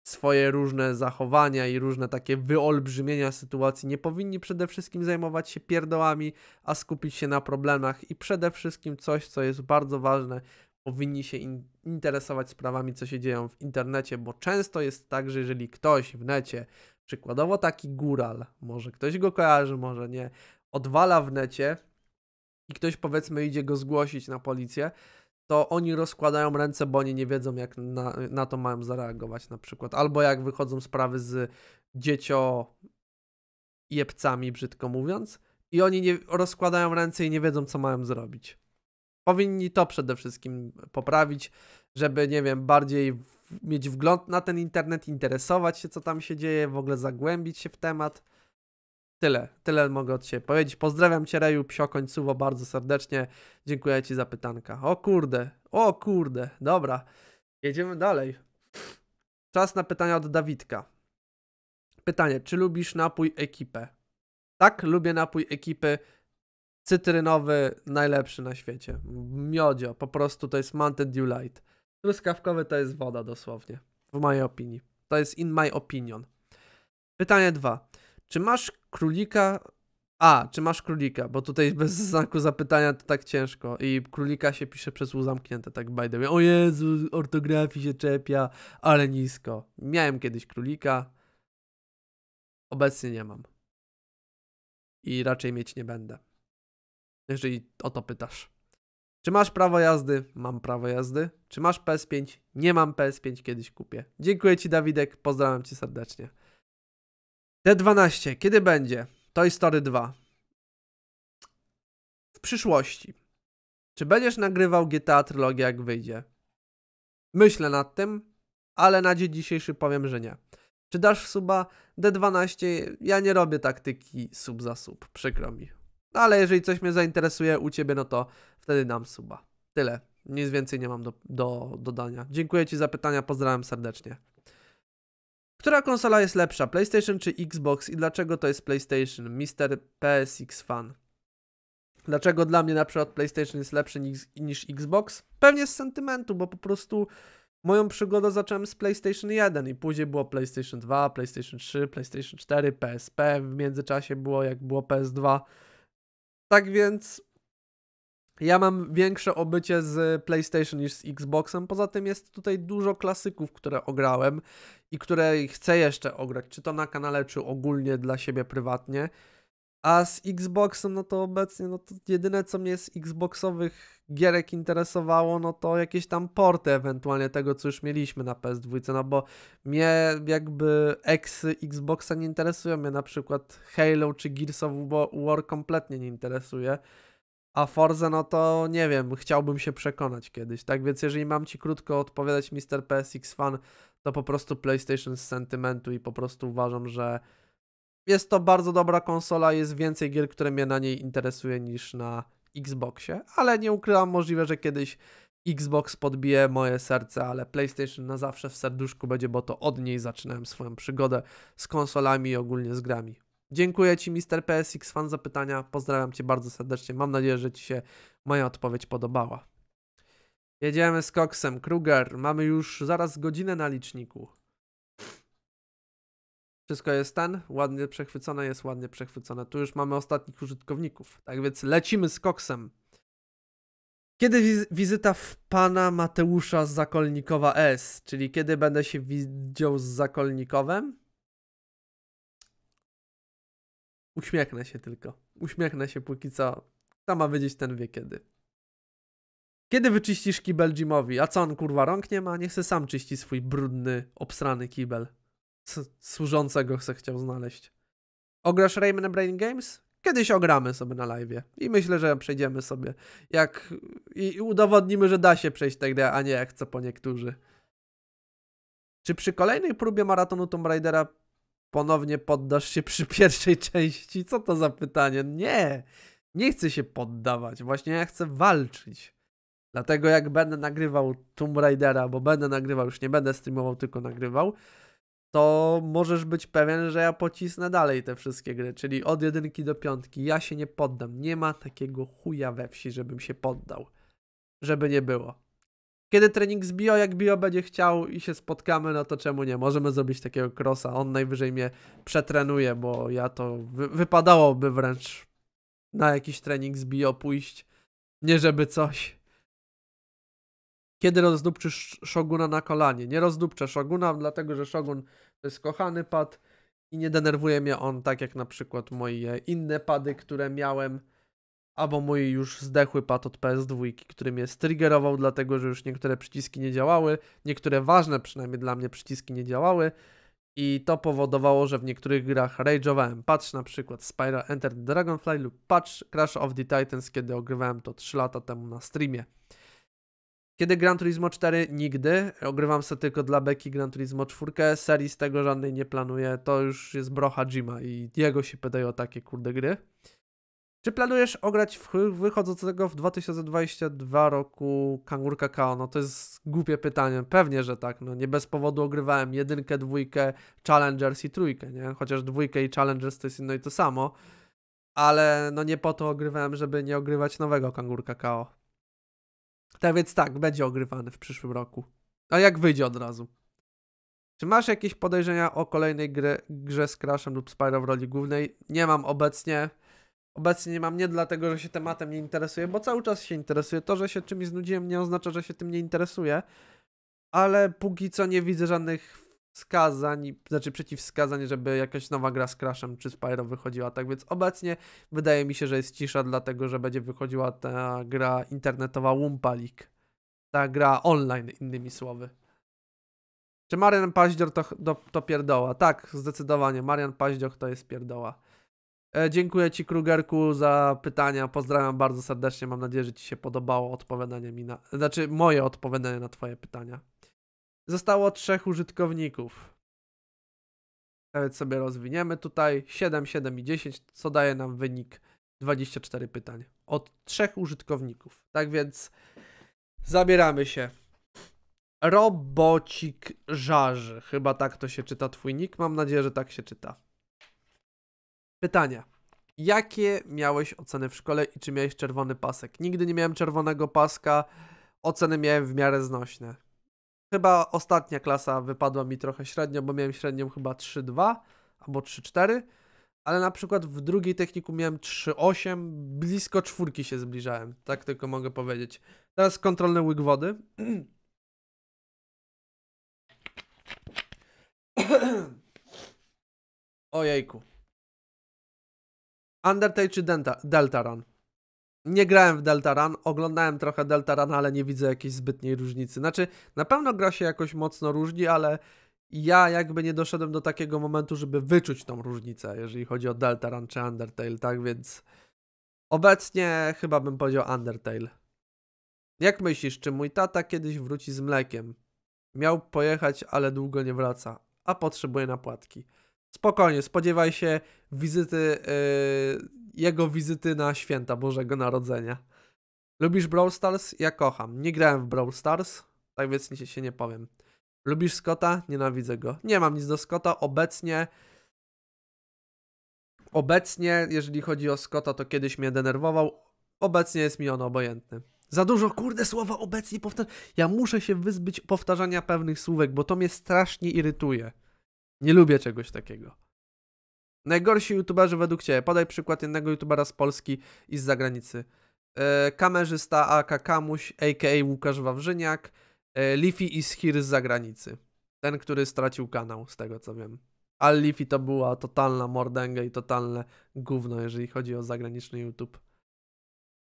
swoje różne zachowania i różne takie wyolbrzymienia sytuacji. Nie powinni przede wszystkim zajmować się pierdołami, a skupić się na problemach i przede wszystkim coś, co jest bardzo ważne, powinni się in interesować sprawami, co się dzieją w internecie, bo często jest tak, że jeżeli ktoś w necie, przykładowo taki góral, może ktoś go kojarzy, może nie, odwala w necie i ktoś powiedzmy idzie go zgłosić na policję, to oni rozkładają ręce, bo oni nie wiedzą, jak na, na to mają zareagować na przykład. Albo jak wychodzą sprawy z dziecio jebcami, brzydko mówiąc, i oni nie, rozkładają ręce i nie wiedzą, co mają zrobić. Powinni to przede wszystkim poprawić, żeby, nie wiem, bardziej mieć wgląd na ten internet, interesować się, co tam się dzieje, w ogóle zagłębić się w temat. Tyle, tyle mogę od Ciebie powiedzieć. Pozdrawiam Cię, Reju, psio końcowo bardzo serdecznie. Dziękuję Ci za pytanka. O kurde, o kurde, dobra. Jedziemy dalej. Czas na pytania od Dawidka. Pytanie, czy lubisz napój ekipę? Tak, lubię napój ekipy. Cytrynowy, najlepszy na świecie. Miodzio, po prostu to jest Mountain Dew Light. Truskawkowy to jest woda dosłownie, w mojej opinii. To jest in my opinion. Pytanie dwa. Czy masz królika? A, czy masz królika? Bo tutaj bez znaku zapytania to tak ciężko. I królika się pisze przez U zamknięte, tak by the way. O Jezu, ortografii się czepia, ale nisko. Miałem kiedyś królika. Obecnie nie mam. I raczej mieć nie będę. Jeżeli o to pytasz. Czy masz prawo jazdy? Mam prawo jazdy. Czy masz PS5? Nie mam PS5, kiedyś kupię. Dziękuję Ci, Dawidek. Pozdrawiam Cię serdecznie. D12. Kiedy będzie? Toy Story 2. W przyszłości. Czy będziesz nagrywał GTA Trilogię jak wyjdzie? Myślę nad tym, ale na dzień dzisiejszy powiem, że nie. Czy dasz suba D12? Ja nie robię taktyki sub za sub, przykro mi. Ale jeżeli coś mnie zainteresuje u Ciebie, no to wtedy dam suba. Tyle. Nic więcej nie mam do, do dodania. Dziękuję Ci za pytania, pozdrawiam serdecznie. Która konsola jest lepsza, PlayStation czy Xbox i dlaczego to jest PlayStation? Mister PSX fan. Dlaczego dla mnie na przykład PlayStation jest lepszy niż, niż Xbox? Pewnie z sentymentu, bo po prostu moją przygodę zacząłem z PlayStation 1 i później było PlayStation 2, PlayStation 3, PlayStation 4, PSP, w międzyczasie było jak było PS2. Tak więc ja mam większe obycie z PlayStation niż z Xboxem. Poza tym jest tutaj dużo klasyków, które ograłem i które chcę jeszcze ograć, czy to na kanale, czy ogólnie dla siebie prywatnie. A z Xboxem, no to obecnie, no to jedyne co mnie z Xboxowych gierek interesowało, no to jakieś tam porty ewentualnie tego, co już mieliśmy na PS2, no bo mnie jakby ex Xboxa nie interesują, mnie na przykład Halo czy Gears of War kompletnie nie interesuje a Forza, no to nie wiem, chciałbym się przekonać kiedyś. Tak więc, jeżeli mam ci krótko odpowiadać, Mr. PSX fan, to po prostu PlayStation z sentymentu i po prostu uważam, że jest to bardzo dobra konsola, jest więcej gier, które mnie na niej interesuje niż na Xboxie, ale nie ukrywam, możliwe, że kiedyś Xbox podbije moje serce, ale PlayStation na zawsze w serduszku będzie, bo to od niej zaczynałem swoją przygodę z konsolami i ogólnie z grami. Dziękuję Ci, Mr. PSX Fan, za pytania. Pozdrawiam Cię bardzo serdecznie. Mam nadzieję, że Ci się moja odpowiedź podobała. Jedziemy z Koksem. Kruger, mamy już zaraz godzinę na liczniku. Wszystko jest ten, ładnie przechwycone, jest ładnie przechwycone. Tu już mamy ostatnich użytkowników. Tak więc lecimy z koksem. Kiedy wiz wizyta w pana Mateusza z Zakolnikowa S? Czyli kiedy będę się widział z Zakolnikowem? Uśmiechnę się tylko. Uśmiechnę się póki co. Kto ma wiedzieć ten wie kiedy. Kiedy wyczyścisz kibel Jimowi? A co on kurwa rąk nie ma? Nie chce sam czyści swój brudny, obsrany kibel. S służącego chce chciał znaleźć. Ograsz Rayman Brain Games? Kiedyś ogramy sobie na live. I myślę, że przejdziemy sobie. Jak. I udowodnimy, że da się przejść tak, a nie jak co po niektórzy. Czy przy kolejnej próbie maratonu Tomb Raidera ponownie poddasz się przy [LAUGHS] pierwszej części? Co to za pytanie? Nie! Nie chcę się poddawać, właśnie ja chcę walczyć. Dlatego jak będę nagrywał Tomb Raidera, bo będę nagrywał, już nie będę streamował, tylko nagrywał, to możesz być pewien, że ja pocisnę dalej te wszystkie gry, czyli od jedynki do piątki. Ja się nie poddam. Nie ma takiego chuja we wsi, żebym się poddał. Żeby nie było kiedy trening z Bio, jak Bio będzie chciał i się spotkamy, no to czemu nie? Możemy zrobić takiego crossa. On najwyżej mnie przetrenuje, bo ja to wy wypadałoby wręcz na jakiś trening z Bio pójść. Nie żeby coś. Kiedy rozdupczysz Shoguna na kolanie? Nie rozdupczę Shoguna, dlatego że Shogun to jest kochany pad i nie denerwuje mnie on tak jak na przykład moje inne pady, które miałem albo mój już zdechły pad od PS2, który mnie striggerował, dlatego że już niektóre przyciski nie działały, niektóre ważne przynajmniej dla mnie przyciski nie działały i to powodowało, że w niektórych grach rage'owałem. Patrz na przykład Spiral Enter Dragonfly lub patrz Crash of the Titans, kiedy ogrywałem to 3 lata temu na streamie. Kiedy Gran Turismo 4? Nigdy. Ogrywam sobie tylko dla beki Gran Turismo 4. Serii z tego żadnej nie planuję. To już jest brocha Jima i jego się pytają o takie kurde gry. Czy planujesz ograć w wychodzącego w 2022 roku Kangurka Kao? No to jest głupie pytanie. Pewnie, że tak. No nie bez powodu ogrywałem jedynkę, dwójkę, Challengers i trójkę, nie? Chociaż dwójkę i Challengers to jest inno i to samo. Ale no nie po to ogrywałem, żeby nie ogrywać nowego Kangurka Kao. Tak więc tak, będzie ogrywany w przyszłym roku. A jak wyjdzie od razu. Czy masz jakieś podejrzenia o kolejnej grze z Crashem lub Spyro w roli głównej? Nie mam obecnie obecnie nie mam nie dlatego, że się tematem nie interesuję, bo cały czas się interesuję. To, że się czymś znudziłem, nie oznacza, że się tym nie interesuję, ale póki co nie widzę żadnych wskazań, znaczy przeciwwskazań, żeby jakaś nowa gra z Crashem czy Spyro wychodziła, tak więc obecnie wydaje mi się, że jest cisza, dlatego że będzie wychodziła ta gra internetowa Wumpa League. Ta gra online, innymi słowy. Czy Marian Paździor to, to, to pierdoła? Tak, zdecydowanie. Marian Paździor to jest pierdoła. E, dziękuję Ci, Krugerku, za pytania. Pozdrawiam bardzo serdecznie. Mam nadzieję, że Ci się podobało odpowiadanie mi na. Znaczy, moje odpowiadanie na Twoje pytania. Zostało trzech użytkowników. Nawet sobie rozwiniemy tutaj 7, 7 i 10, co daje nam wynik 24 pytań od trzech użytkowników. Tak więc zabieramy się. Robocik żarzy, chyba tak to się czyta twój nick. Mam nadzieję, że tak się czyta. Pytania. Jakie miałeś oceny w szkole i czy miałeś czerwony pasek? Nigdy nie miałem czerwonego paska. Oceny miałem w miarę znośne. Chyba ostatnia klasa wypadła mi trochę średnio, bo miałem średnią chyba 3,2 albo 3,4, ale na przykład w drugiej techniku miałem 3,8, blisko czwórki się zbliżałem, tak tylko mogę powiedzieć. Teraz kontrolny łyk wody. [CLEARS THROAT] Ojejku. Undertale czy Delta, Run. Nie grałem w Run, oglądałem trochę Run, ale nie widzę jakiejś zbytniej różnicy. Znaczy, na pewno gra się jakoś mocno różni, ale ja jakby nie doszedłem do takiego momentu, żeby wyczuć tą różnicę, jeżeli chodzi o Run czy Undertale, tak więc obecnie chyba bym powiedział Undertale. Jak myślisz, czy mój tata kiedyś wróci z mlekiem? Miał pojechać, ale długo nie wraca, a potrzebuje napłatki spokojnie, spodziewaj się wizyty, yy, jego wizyty na święta Bożego Narodzenia. Lubisz Brawl Stars? Ja kocham. Nie grałem w Brawl Stars, tak więc nic się nie powiem. Lubisz Scotta? Nienawidzę go. Nie mam nic do Scotta. Obecnie obecnie, jeżeli chodzi o Scotta, to kiedyś mnie denerwował. Obecnie jest mi on obojętny. Za dużo, kurde, słowa obecnie powtarzam. Ja muszę się wyzbyć powtarzania pewnych słówek, bo to mnie strasznie irytuje. Nie lubię czegoś takiego. Najgorsi youtuberzy według Ciebie. Podaj przykład jednego youtubera z Polski i z zagranicy. E, kamerzysta AK Kamuś, a.k.a. Łukasz Wawrzyniak. E, Lifi is here z zagranicy. Ten, który stracił kanał, z tego co wiem. Ale Lifi to była totalna mordęga i totalne gówno, jeżeli chodzi o zagraniczny YouTube.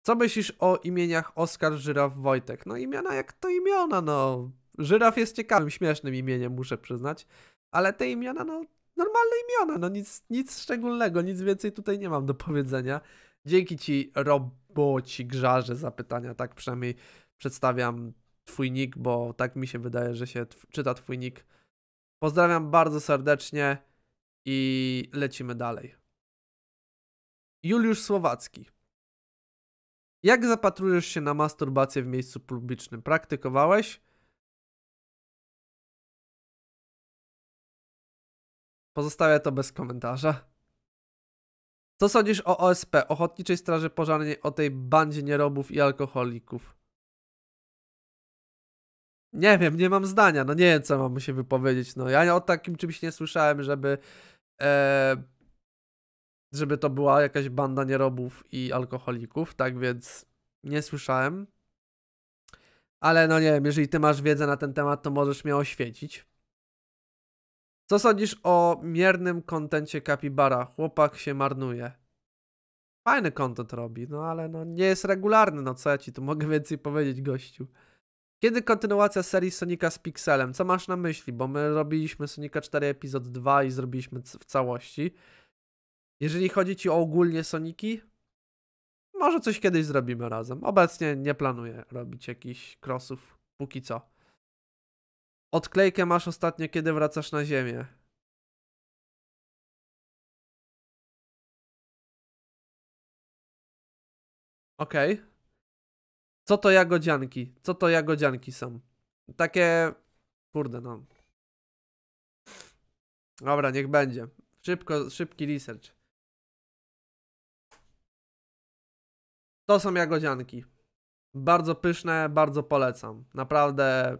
Co myślisz o imieniach Oskar, Żyraf, Wojtek? No imiona jak to imiona, no. Żyraf jest ciekawym, śmiesznym imieniem, muszę przyznać ale te imiona, no normalne imiona, no nic, nic szczególnego, nic więcej tutaj nie mam do powiedzenia. Dzięki ci roboci grzarze za pytania, tak przynajmniej przedstawiam twój nick, bo tak mi się wydaje, że się czyta twój nick. Pozdrawiam bardzo serdecznie i lecimy dalej. Juliusz Słowacki. Jak zapatrujesz się na masturbację w miejscu publicznym? Praktykowałeś? Pozostawia to bez komentarza. Co sądzisz o OSP, Ochotniczej Straży Pożarnej, o tej bandzie nierobów i alkoholików? Nie wiem, nie mam zdania, no nie wiem co mam się wypowiedzieć, no ja o takim czymś nie słyszałem, żeby e, żeby to była jakaś banda nierobów i alkoholików, tak więc nie słyszałem. Ale no nie wiem, jeżeli ty masz wiedzę na ten temat, to możesz mnie oświecić. Co sądzisz o miernym kontencie Capybara? Chłopak się marnuje. Fajny kontent robi, no ale no, nie jest regularny, no co ja ci tu mogę więcej powiedzieć, gościu. Kiedy kontynuacja serii Sonika z Pixelem? Co masz na myśli? Bo my robiliśmy Sonika 4 epizod 2 i zrobiliśmy w całości. Jeżeli chodzi ci o ogólnie Soniki, może coś kiedyś zrobimy razem. Obecnie nie planuję robić jakichś crossów, póki co. Odklejkę masz ostatnio, kiedy wracasz na ziemię. Okej. Okay. Co to jagodzianki? Co to jagodzianki są? Takie... Kurde no. Dobra, niech będzie. Szybko, szybki research. To są jagodzianki. Bardzo pyszne, bardzo polecam. Naprawdę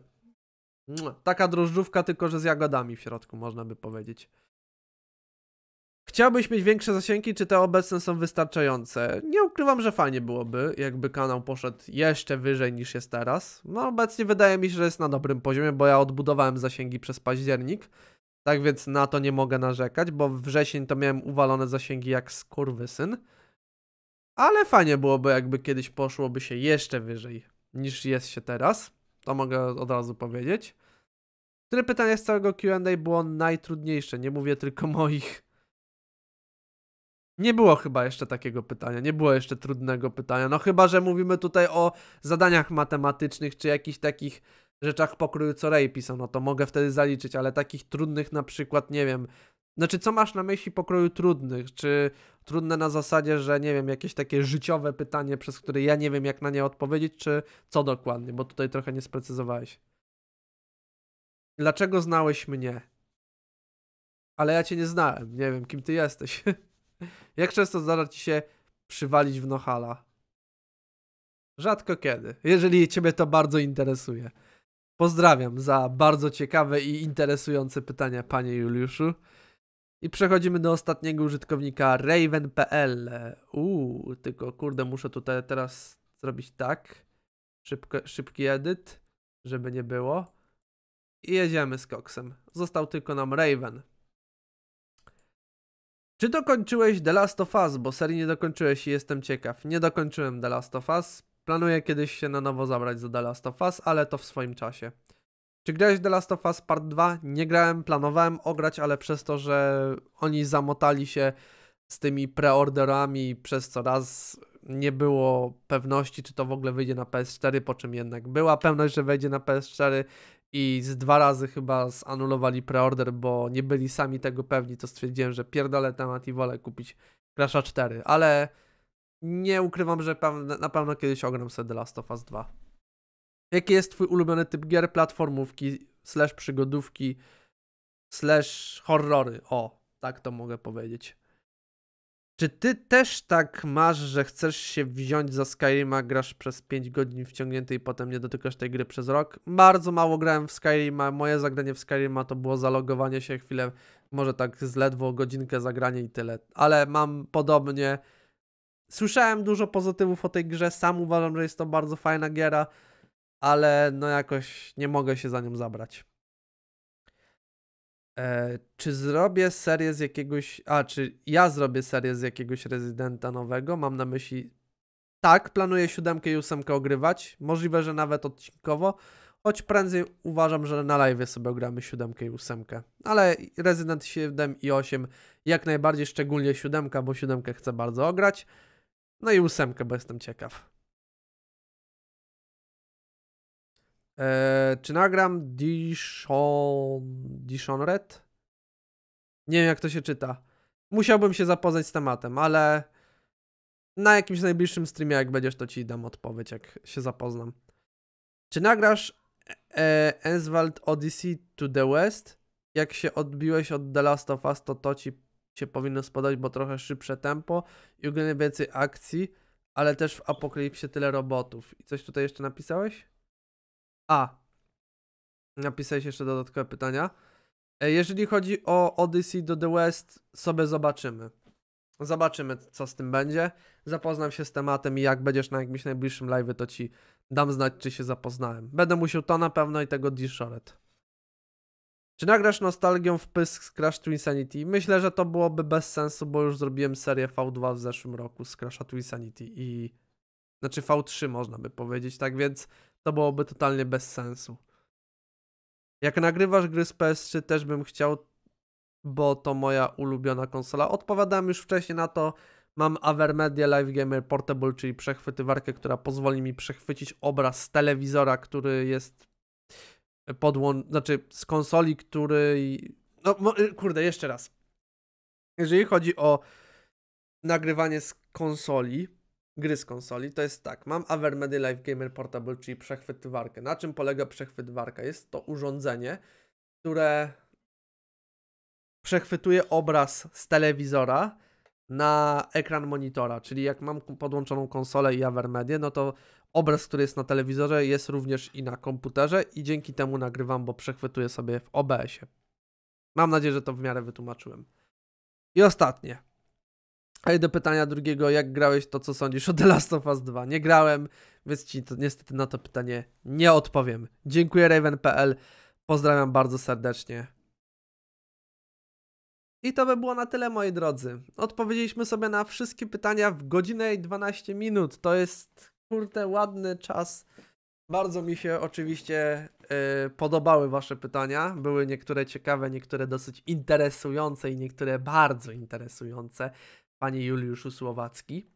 Taka drożdżówka, tylko że z jagodami w środku, można by powiedzieć. Chciałbyś mieć większe zasięgi, czy te obecne są wystarczające? Nie ukrywam, że fajnie byłoby, jakby kanał poszedł jeszcze wyżej niż jest teraz. No obecnie wydaje mi się, że jest na dobrym poziomie, bo ja odbudowałem zasięgi przez październik. Tak więc na to nie mogę narzekać, bo wrzesień to miałem uwalone zasięgi jak skurwysyn. Ale fajnie byłoby, jakby kiedyś poszłoby się jeszcze wyżej niż jest się teraz. To mogę od razu powiedzieć. Które pytanie z całego QA było najtrudniejsze? Nie mówię tylko [LAUGHS] moich. Nie było chyba jeszcze takiego pytania, nie było jeszcze trudnego pytania. No chyba, że mówimy tutaj o zadaniach matematycznych czy jakichś takich rzeczach pokroju co Ray pisał, no to mogę wtedy zaliczyć, ale takich trudnych na przykład, nie wiem, znaczy, co masz na myśli pokroju trudnych? Czy trudne na zasadzie, że nie wiem, jakieś takie życiowe pytanie, przez które ja nie wiem, jak na nie odpowiedzieć, czy co dokładnie? Bo tutaj trochę nie sprecyzowałeś. Dlaczego znałeś mnie? Ale ja cię nie znałem. Nie wiem, kim ty jesteś. [LAUGHS] jak często zdarza ci się przywalić w nohala? Rzadko kiedy, jeżeli ciebie to bardzo interesuje. Pozdrawiam za bardzo ciekawe i interesujące pytania, panie Juliuszu. I przechodzimy do ostatniego użytkownika Raven.pl. Uuu, tylko kurde, muszę tutaj teraz zrobić tak. Szybko, szybki edyt, żeby nie było. I jedziemy z koksem. Został tylko nam Raven. Czy dokończyłeś The Last of Us? Bo serii nie dokończyłeś i jestem ciekaw. Nie dokończyłem The Last of Us. Planuję kiedyś się na nowo zabrać za The Last of Us, ale to w swoim czasie. Czy grałeś The Last of Us Part 2? Nie grałem, planowałem ograć, ale przez to, że oni zamotali się z tymi preorderami, przez co raz nie było pewności, czy to w ogóle wyjdzie na PS4, po czym jednak była pewność, że wejdzie na PS4 i z dwa razy chyba zanulowali preorder, bo nie byli sami tego pewni, to stwierdziłem, że pierdolę temat i wolę kupić Crash 4, ale nie ukrywam, że na pewno kiedyś ogram sobie The Last of Us 2. Jaki jest twój ulubiony typ gier, platformówki, slash przygodówki, slash horrory? O, tak to mogę powiedzieć. Czy ty też tak masz, że chcesz się wziąć za Skyrima, grasz przez 5 godzin wciągnięty i potem nie dotykasz tej gry przez rok? Bardzo mało grałem w Skyrima, moje zagranie w Skyrima to było zalogowanie się chwilę, może tak z ledwo godzinkę zagranie i tyle. Ale mam podobnie... Słyszałem dużo pozytywów o tej grze, sam uważam, że jest to bardzo fajna giera ale no jakoś nie mogę się za nią zabrać. E, czy zrobię serię z jakiegoś. A, czy ja zrobię serię z jakiegoś rezydenta nowego? Mam na myśli. Tak, planuję siódemkę i ósemkę ogrywać. Możliwe, że nawet odcinkowo. Choć prędzej uważam, że na live sobie ogramy siódemkę i ósemkę. Ale Resident 7 i 8 jak najbardziej, szczególnie siódemka, bo siódemkę chcę bardzo ograć. No i ósemkę, bo jestem ciekaw. Eee, czy nagram Dishon... Dishonred? Nie wiem jak to się czyta. Musiałbym się zapoznać z tematem, ale na jakimś najbliższym streamie jak będziesz to ci dam odpowiedź jak się zapoznam. Czy nagrasz e, Enswald Odyssey to the West? Jak się odbiłeś od The Last of Us to to ci się powinno spodobać, bo trochę szybsze tempo i ogólnie więcej akcji, ale też w Apokalipsie tyle robotów. I coś tutaj jeszcze napisałeś? A. Napisałeś jeszcze dodatkowe pytania. E, jeżeli chodzi o Odyssey do The West, sobie zobaczymy. Zobaczymy, co z tym będzie. Zapoznam się z tematem i jak będziesz na jakimś najbliższym live, to ci dam znać, czy się zapoznałem. Będę musiał to na pewno i tego Dishoret. Czy nagrasz nostalgią w pysk z Crash to Insanity? Myślę, że to byłoby bez sensu, bo już zrobiłem serię V2 w zeszłym roku z Crash to Insanity i... Znaczy V3 można by powiedzieć, tak więc to byłoby totalnie bez sensu. Jak nagrywasz gry z PS3 też bym chciał, bo to moja ulubiona konsola. Odpowiadałem już wcześniej na to, mam Avermedia Live Gamer Portable, czyli przechwytywarkę, która pozwoli mi przechwycić obraz z telewizora, który jest podłączony, znaczy z konsoli, który... No, no kurde, jeszcze raz. Jeżeli chodzi o nagrywanie z konsoli, gry z konsoli, to jest tak, mam Avermedy Live Gamer Portable, czyli przechwytywarkę. Na czym polega przechwytywarka? Jest to urządzenie, które przechwytuje obraz z telewizora na ekran monitora, czyli jak mam podłączoną konsolę i Avermedię, no to obraz, który jest na telewizorze jest również i na komputerze i dzięki temu nagrywam, bo przechwytuję sobie w OBS-ie. Mam nadzieję, że to w miarę wytłumaczyłem. I ostatnie. A i do pytania drugiego, jak grałeś to, co sądzisz o The Last of Us 2? Nie grałem, więc ci to, niestety na to pytanie nie odpowiem. Dziękuję Raven.pl, pozdrawiam bardzo serdecznie. I to by było na tyle, moi drodzy. Odpowiedzieliśmy sobie na wszystkie pytania w godzinę i 12 minut. To jest, kurde, ładny czas. Bardzo mi się oczywiście yy, podobały Wasze pytania. Były niektóre ciekawe, niektóre dosyć interesujące i niektóre bardzo interesujące panie Juliuszu Słowacki.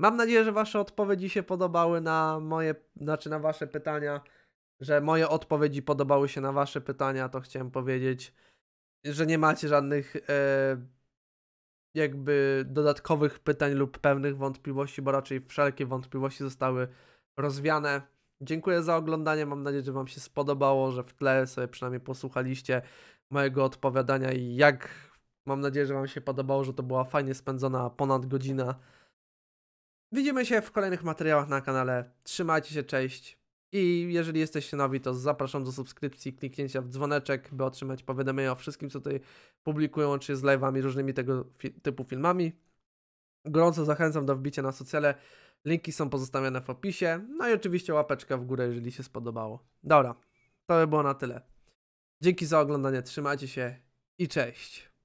Mam nadzieję, że wasze odpowiedzi się podobały na moje, znaczy na wasze pytania, że moje odpowiedzi podobały się na wasze pytania, to chciałem powiedzieć, że nie macie żadnych e, jakby dodatkowych pytań lub pewnych wątpliwości, bo raczej wszelkie wątpliwości zostały rozwiane. Dziękuję za oglądanie, mam nadzieję, że wam się spodobało, że w tle sobie przynajmniej posłuchaliście mojego odpowiadania i jak Mam nadzieję, że Wam się podobało, że to była fajnie spędzona ponad godzina. Widzimy się w kolejnych materiałach na kanale. Trzymajcie się, cześć. I jeżeli jesteście nowi, to zapraszam do subskrypcji, kliknięcia w dzwoneczek, by otrzymać powiadomienia o wszystkim, co tutaj publikuję, czy z live'ami, różnymi tego fi typu filmami. Gorąco zachęcam do wbicia na socjale. Linki są pozostawione w opisie. No i oczywiście łapeczka w górę, jeżeli się spodobało. Dobra, to by było na tyle. Dzięki za oglądanie, trzymajcie się i cześć.